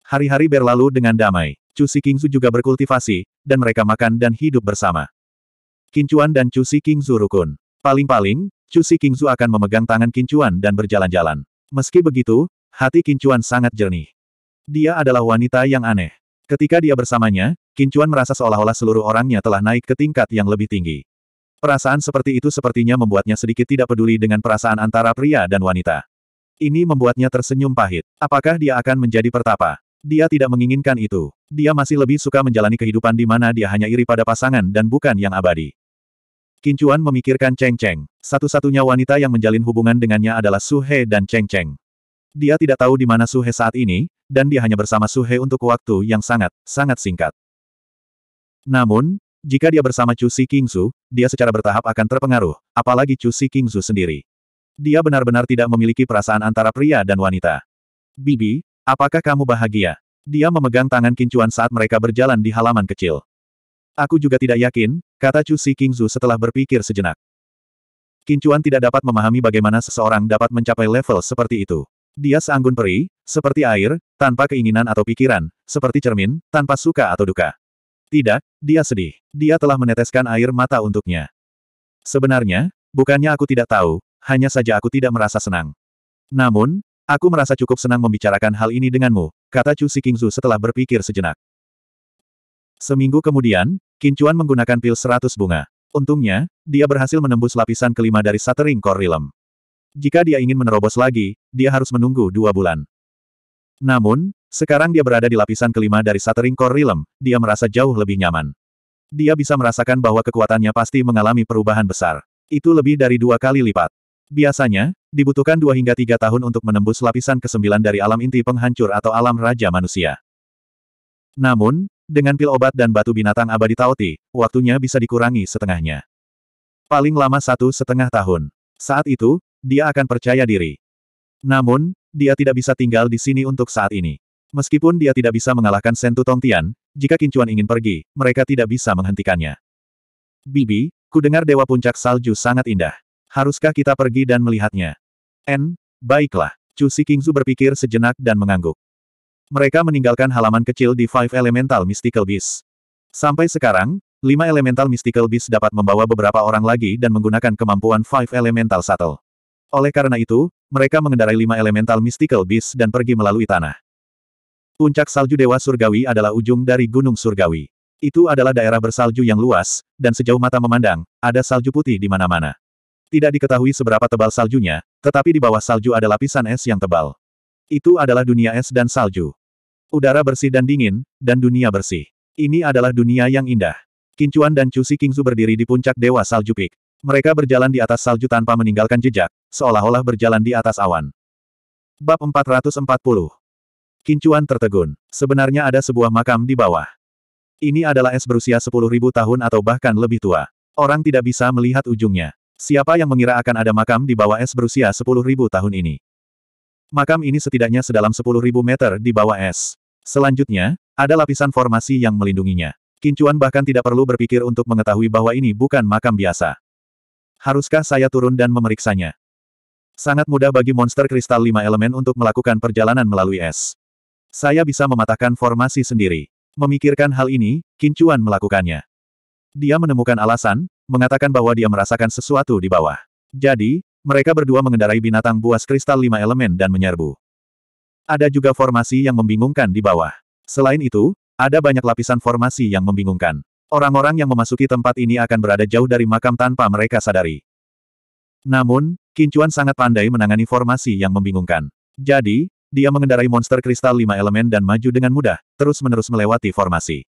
Hari-hari berlalu dengan damai. Chu Si Kingzu juga berkultivasi, dan mereka makan dan hidup bersama. Kincuan dan Chu Si Kingzu rukun. Paling-paling, Chu Si Kingzu akan memegang tangan Kincuan dan berjalan-jalan. Meski begitu, hati Kincuan sangat jernih. Dia adalah wanita yang aneh. Ketika dia bersamanya, Kincuan merasa seolah-olah seluruh orangnya telah naik ke tingkat yang lebih tinggi. Perasaan seperti itu sepertinya membuatnya sedikit tidak peduli dengan perasaan antara pria dan wanita. Ini membuatnya tersenyum pahit. Apakah dia akan menjadi pertapa? Dia tidak menginginkan itu. Dia masih lebih suka menjalani kehidupan di mana dia hanya iri pada pasangan dan bukan yang abadi. Kincuan memikirkan Cheng Cheng. Satu-satunya wanita yang menjalin hubungan dengannya adalah Su He dan Cheng Cheng. Dia tidak tahu di mana Suhe saat ini, dan dia hanya bersama Suhe untuk waktu yang sangat, sangat singkat. Namun, jika dia bersama Chu Si Kingsu, dia secara bertahap akan terpengaruh, apalagi Chu Si Kingsu sendiri. Dia benar-benar tidak memiliki perasaan antara pria dan wanita. Bibi, apakah kamu bahagia? Dia memegang tangan Kincuan saat mereka berjalan di halaman kecil. Aku juga tidak yakin, kata Chu Si Kingsu setelah berpikir sejenak. Kincuan tidak dapat memahami bagaimana seseorang dapat mencapai level seperti itu. Dia seanggun peri, seperti air, tanpa keinginan atau pikiran, seperti cermin, tanpa suka atau duka. Tidak, dia sedih. Dia telah meneteskan air mata untuknya. Sebenarnya, bukannya aku tidak tahu, hanya saja aku tidak merasa senang. Namun, aku merasa cukup senang membicarakan hal ini denganmu, kata Chu Sikingzu setelah berpikir sejenak. Seminggu kemudian, Kincuan menggunakan pil seratus bunga. Untungnya, dia berhasil menembus lapisan kelima dari Satering Core jika dia ingin menerobos lagi, dia harus menunggu dua bulan. Namun, sekarang dia berada di lapisan kelima dari Satering Core Realm, dia merasa jauh lebih nyaman. Dia bisa merasakan bahwa kekuatannya pasti mengalami perubahan besar. Itu lebih dari dua kali lipat. Biasanya, dibutuhkan dua hingga tiga tahun untuk menembus lapisan kesembilan dari alam inti penghancur atau alam raja manusia. Namun, dengan pil obat dan batu binatang abadi Taoti, waktunya bisa dikurangi setengahnya. Paling lama satu setengah tahun. Saat itu, dia akan percaya diri. Namun, dia tidak bisa tinggal di sini untuk saat ini. Meskipun dia tidak bisa mengalahkan Sentu Tongtian, jika Kincuan ingin pergi, mereka tidak bisa menghentikannya. Bibi, ku dengar Dewa Puncak Salju sangat indah. Haruskah kita pergi dan melihatnya? N, baiklah. Chu Si Kingzu berpikir sejenak dan mengangguk. Mereka meninggalkan halaman kecil di Five Elemental Mystical Beast. Sampai sekarang, lima Elemental Mystical Beast dapat membawa beberapa orang lagi dan menggunakan kemampuan Five Elemental Shuttle. Oleh karena itu, mereka mengendarai lima elemental mystical beast dan pergi melalui tanah. Puncak salju Dewa Surgawi adalah ujung dari Gunung Surgawi. Itu adalah daerah bersalju yang luas, dan sejauh mata memandang, ada salju putih di mana-mana. Tidak diketahui seberapa tebal saljunya, tetapi di bawah salju ada lapisan es yang tebal. Itu adalah dunia es dan salju. Udara bersih dan dingin, dan dunia bersih. Ini adalah dunia yang indah. Kincuan dan Cusi Kingzu berdiri di puncak Dewa Salju Peak. Mereka berjalan di atas salju tanpa meninggalkan jejak, seolah-olah berjalan di atas awan. Bab 440 Kincuan tertegun. Sebenarnya ada sebuah makam di bawah. Ini adalah es berusia 10.000 tahun atau bahkan lebih tua. Orang tidak bisa melihat ujungnya. Siapa yang mengira akan ada makam di bawah es berusia 10.000 tahun ini? Makam ini setidaknya sedalam 10.000 meter di bawah es. Selanjutnya, ada lapisan formasi yang melindunginya. Kincuan bahkan tidak perlu berpikir untuk mengetahui bahwa ini bukan makam biasa. Haruskah saya turun dan memeriksanya? Sangat mudah bagi monster kristal lima elemen untuk melakukan perjalanan melalui es. Saya bisa mematahkan formasi sendiri. Memikirkan hal ini, Kincuan melakukannya. Dia menemukan alasan, mengatakan bahwa dia merasakan sesuatu di bawah. Jadi, mereka berdua mengendarai binatang buas kristal lima elemen dan menyerbu. Ada juga formasi yang membingungkan di bawah. Selain itu, ada banyak lapisan formasi yang membingungkan. Orang-orang yang memasuki tempat ini akan berada jauh dari makam tanpa mereka sadari. Namun, Kincuan sangat pandai menangani formasi yang membingungkan. Jadi, dia mengendarai monster kristal lima elemen dan maju dengan mudah, terus-menerus melewati formasi.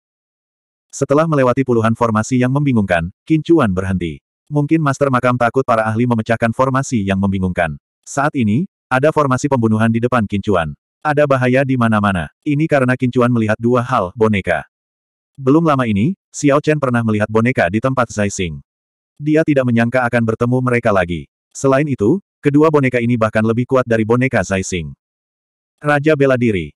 Setelah melewati puluhan formasi yang membingungkan, Kincuan berhenti. Mungkin Master Makam takut para ahli memecahkan formasi yang membingungkan. Saat ini, ada formasi pembunuhan di depan Kincuan. Ada bahaya di mana-mana. Ini karena Kincuan melihat dua hal, boneka. Belum lama ini, Xiao Chen pernah melihat boneka di tempat Zai Xing. Dia tidak menyangka akan bertemu mereka lagi. Selain itu, kedua boneka ini bahkan lebih kuat dari boneka Zaising. Raja bela diri.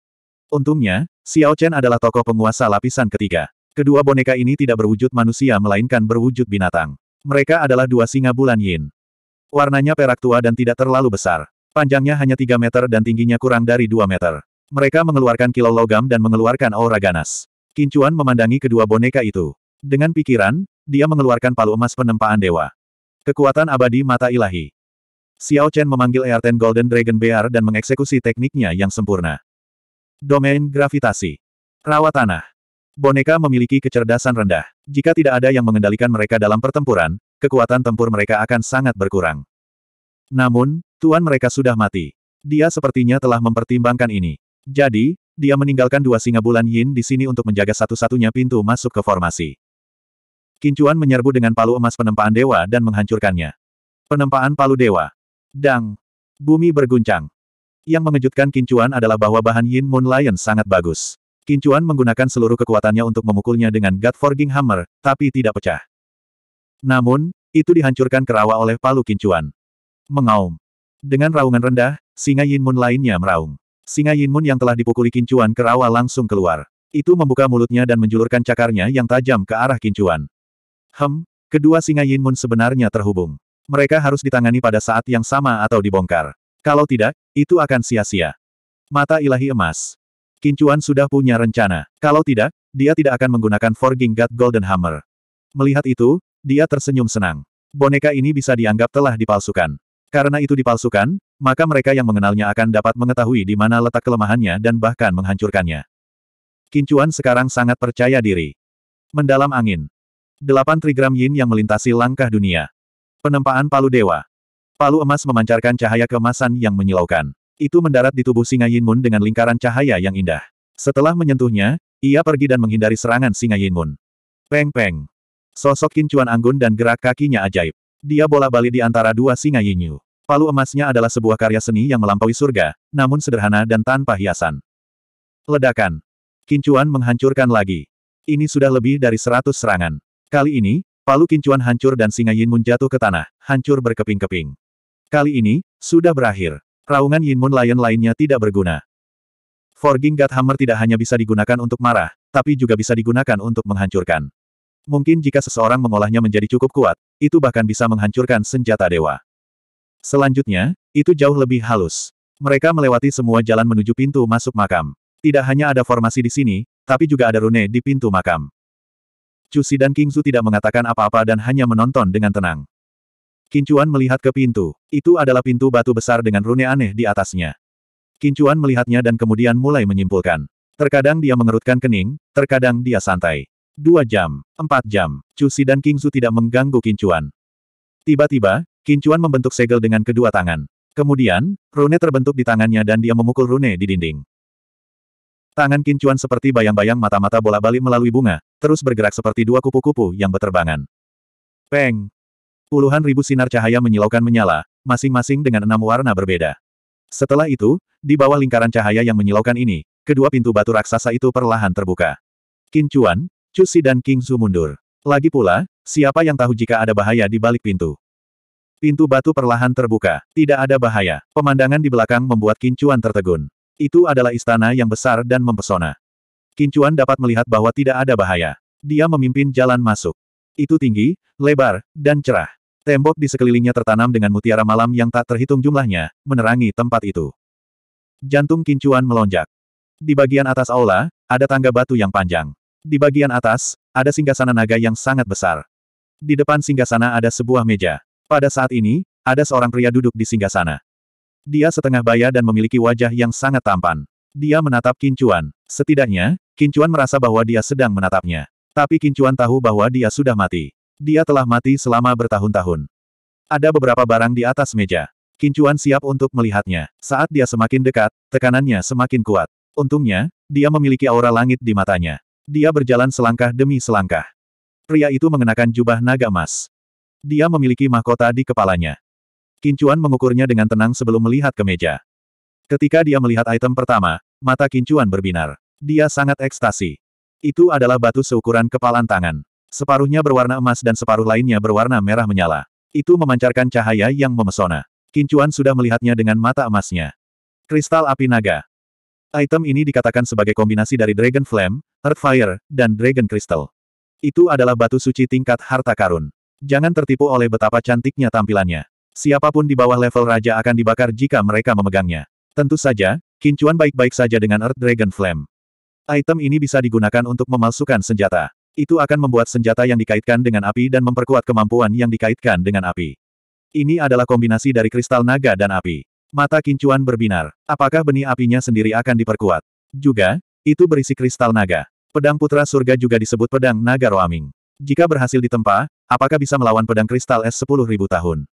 Untungnya, Xiao Chen adalah tokoh penguasa lapisan ketiga. Kedua boneka ini tidak berwujud manusia melainkan berwujud binatang. Mereka adalah dua singa bulan yin. Warnanya perak tua dan tidak terlalu besar. Panjangnya hanya 3 meter dan tingginya kurang dari 2 meter. Mereka mengeluarkan kilau logam dan mengeluarkan aura ganas. Kincuan memandangi kedua boneka itu. Dengan pikiran, dia mengeluarkan palu emas penempaan dewa. Kekuatan abadi mata ilahi. Xiao Chen memanggil Erten Golden Dragon Bear dan mengeksekusi tekniknya yang sempurna. Domain Gravitasi. Rawa Tanah. Boneka memiliki kecerdasan rendah. Jika tidak ada yang mengendalikan mereka dalam pertempuran, kekuatan tempur mereka akan sangat berkurang. Namun, tuan mereka sudah mati. Dia sepertinya telah mempertimbangkan ini. Jadi, dia meninggalkan dua singa bulan yin di sini untuk menjaga satu-satunya pintu masuk ke formasi. Kincuan menyerbu dengan palu emas penempaan dewa dan menghancurkannya. Penempaan palu dewa. Dang. Bumi berguncang. Yang mengejutkan Kincuan adalah bahwa bahan Yin Moon Lion sangat bagus. Kincuan menggunakan seluruh kekuatannya untuk memukulnya dengan God Forging Hammer, tapi tidak pecah. Namun, itu dihancurkan kerawa oleh palu Kincuan. Mengaum. Dengan raungan rendah, singa Yin Moon lainnya meraung. Singa Yin Moon yang telah dipukuli Kincuan kerawa langsung keluar. Itu membuka mulutnya dan menjulurkan cakarnya yang tajam ke arah Kincuan. Hem, kedua singa Yin Moon sebenarnya terhubung. Mereka harus ditangani pada saat yang sama atau dibongkar. Kalau tidak, itu akan sia-sia. Mata ilahi emas. Kincuan sudah punya rencana. Kalau tidak, dia tidak akan menggunakan Forging God Golden Hammer. Melihat itu, dia tersenyum senang. Boneka ini bisa dianggap telah dipalsukan. Karena itu dipalsukan, maka mereka yang mengenalnya akan dapat mengetahui di mana letak kelemahannya dan bahkan menghancurkannya. Kincuan sekarang sangat percaya diri. Mendalam angin. Delapan trigram yin yang melintasi langkah dunia. Penempaan palu dewa. Palu emas memancarkan cahaya kemasan yang menyilaukan. Itu mendarat di tubuh singa Yin Mun dengan lingkaran cahaya yang indah. Setelah menyentuhnya, ia pergi dan menghindari serangan singa Yin Mun. Peng-peng. Sosok kincuan anggun dan gerak kakinya ajaib. Dia bola bali di antara dua singa Yin Yu. Palu emasnya adalah sebuah karya seni yang melampaui surga, namun sederhana dan tanpa hiasan. Ledakan. Kincuan menghancurkan lagi. Ini sudah lebih dari seratus serangan. Kali ini, palu kincuan hancur dan singa Yinmun jatuh ke tanah, hancur berkeping-keping. Kali ini, sudah berakhir. Raungan Yinmun Lion lainnya tidak berguna. Forging God Hammer tidak hanya bisa digunakan untuk marah, tapi juga bisa digunakan untuk menghancurkan. Mungkin jika seseorang mengolahnya menjadi cukup kuat, itu bahkan bisa menghancurkan senjata dewa. Selanjutnya, itu jauh lebih halus. Mereka melewati semua jalan menuju pintu masuk makam. Tidak hanya ada formasi di sini, tapi juga ada rune di pintu makam. Cusi dan King Zu tidak mengatakan apa-apa dan hanya menonton dengan tenang. Kincuan melihat ke pintu. Itu adalah pintu batu besar dengan rune aneh di atasnya. Kincuan melihatnya dan kemudian mulai menyimpulkan. Terkadang dia mengerutkan kening, terkadang dia santai. Dua jam, empat jam, Cusi dan King Zu tidak mengganggu Kincuan. Tiba-tiba, Kincuan membentuk segel dengan kedua tangan. Kemudian, rune terbentuk di tangannya dan dia memukul rune di dinding. Tangan kincuan seperti bayang-bayang mata-mata bola-balik melalui bunga, terus bergerak seperti dua kupu-kupu yang beterbangan. Peng! Puluhan ribu sinar cahaya menyilaukan menyala, masing-masing dengan enam warna berbeda. Setelah itu, di bawah lingkaran cahaya yang menyilaukan ini, kedua pintu batu raksasa itu perlahan terbuka. Kincuan, Cusi dan King Su mundur. Lagi pula, siapa yang tahu jika ada bahaya di balik pintu? Pintu batu perlahan terbuka. Tidak ada bahaya. Pemandangan di belakang membuat Kincuan tertegun. Itu adalah istana yang besar dan mempesona. Kincuan dapat melihat bahwa tidak ada bahaya. Dia memimpin jalan masuk. Itu tinggi, lebar, dan cerah. Tembok di sekelilingnya tertanam dengan mutiara malam yang tak terhitung jumlahnya, menerangi tempat itu. Jantung Kincuan melonjak. Di bagian atas aula, ada tangga batu yang panjang. Di bagian atas, ada singgasana naga yang sangat besar. Di depan singgasana ada sebuah meja. Pada saat ini, ada seorang pria duduk di singgasana. Dia setengah baya dan memiliki wajah yang sangat tampan. Dia menatap Kincuan. Setidaknya, Kincuan merasa bahwa dia sedang menatapnya. Tapi Kincuan tahu bahwa dia sudah mati. Dia telah mati selama bertahun-tahun. Ada beberapa barang di atas meja. Kincuan siap untuk melihatnya. Saat dia semakin dekat, tekanannya semakin kuat. Untungnya, dia memiliki aura langit di matanya. Dia berjalan selangkah demi selangkah. Pria itu mengenakan jubah naga emas. Dia memiliki mahkota di kepalanya. Kincuan mengukurnya dengan tenang sebelum melihat ke meja. Ketika dia melihat item pertama, mata Kincuan berbinar. Dia sangat ekstasi. Itu adalah batu seukuran kepalan tangan. Separuhnya berwarna emas dan separuh lainnya berwarna merah menyala. Itu memancarkan cahaya yang memesona. Kincuan sudah melihatnya dengan mata emasnya. Kristal api naga. Item ini dikatakan sebagai kombinasi dari Dragon Flame, earth fire, dan Dragon Crystal. Itu adalah batu suci tingkat harta karun. Jangan tertipu oleh betapa cantiknya tampilannya. Siapapun di bawah level raja akan dibakar jika mereka memegangnya. Tentu saja, Kincuan baik-baik saja dengan Earth Dragon Flame. Item ini bisa digunakan untuk memalsukan senjata. Itu akan membuat senjata yang dikaitkan dengan api dan memperkuat kemampuan yang dikaitkan dengan api. Ini adalah kombinasi dari kristal naga dan api. Mata kincuan berbinar. Apakah benih apinya sendiri akan diperkuat? Juga, itu berisi kristal naga. Pedang Putra Surga juga disebut pedang naga roaming. Jika berhasil ditempa, apakah bisa melawan pedang kristal es 10000 tahun?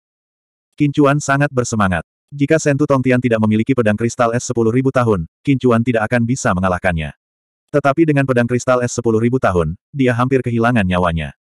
Kincuan sangat bersemangat. Jika Sentu Tongtian tidak memiliki pedang kristal S10.000 tahun, Kincuan tidak akan bisa mengalahkannya. Tetapi dengan pedang kristal S10.000 tahun, dia hampir kehilangan nyawanya.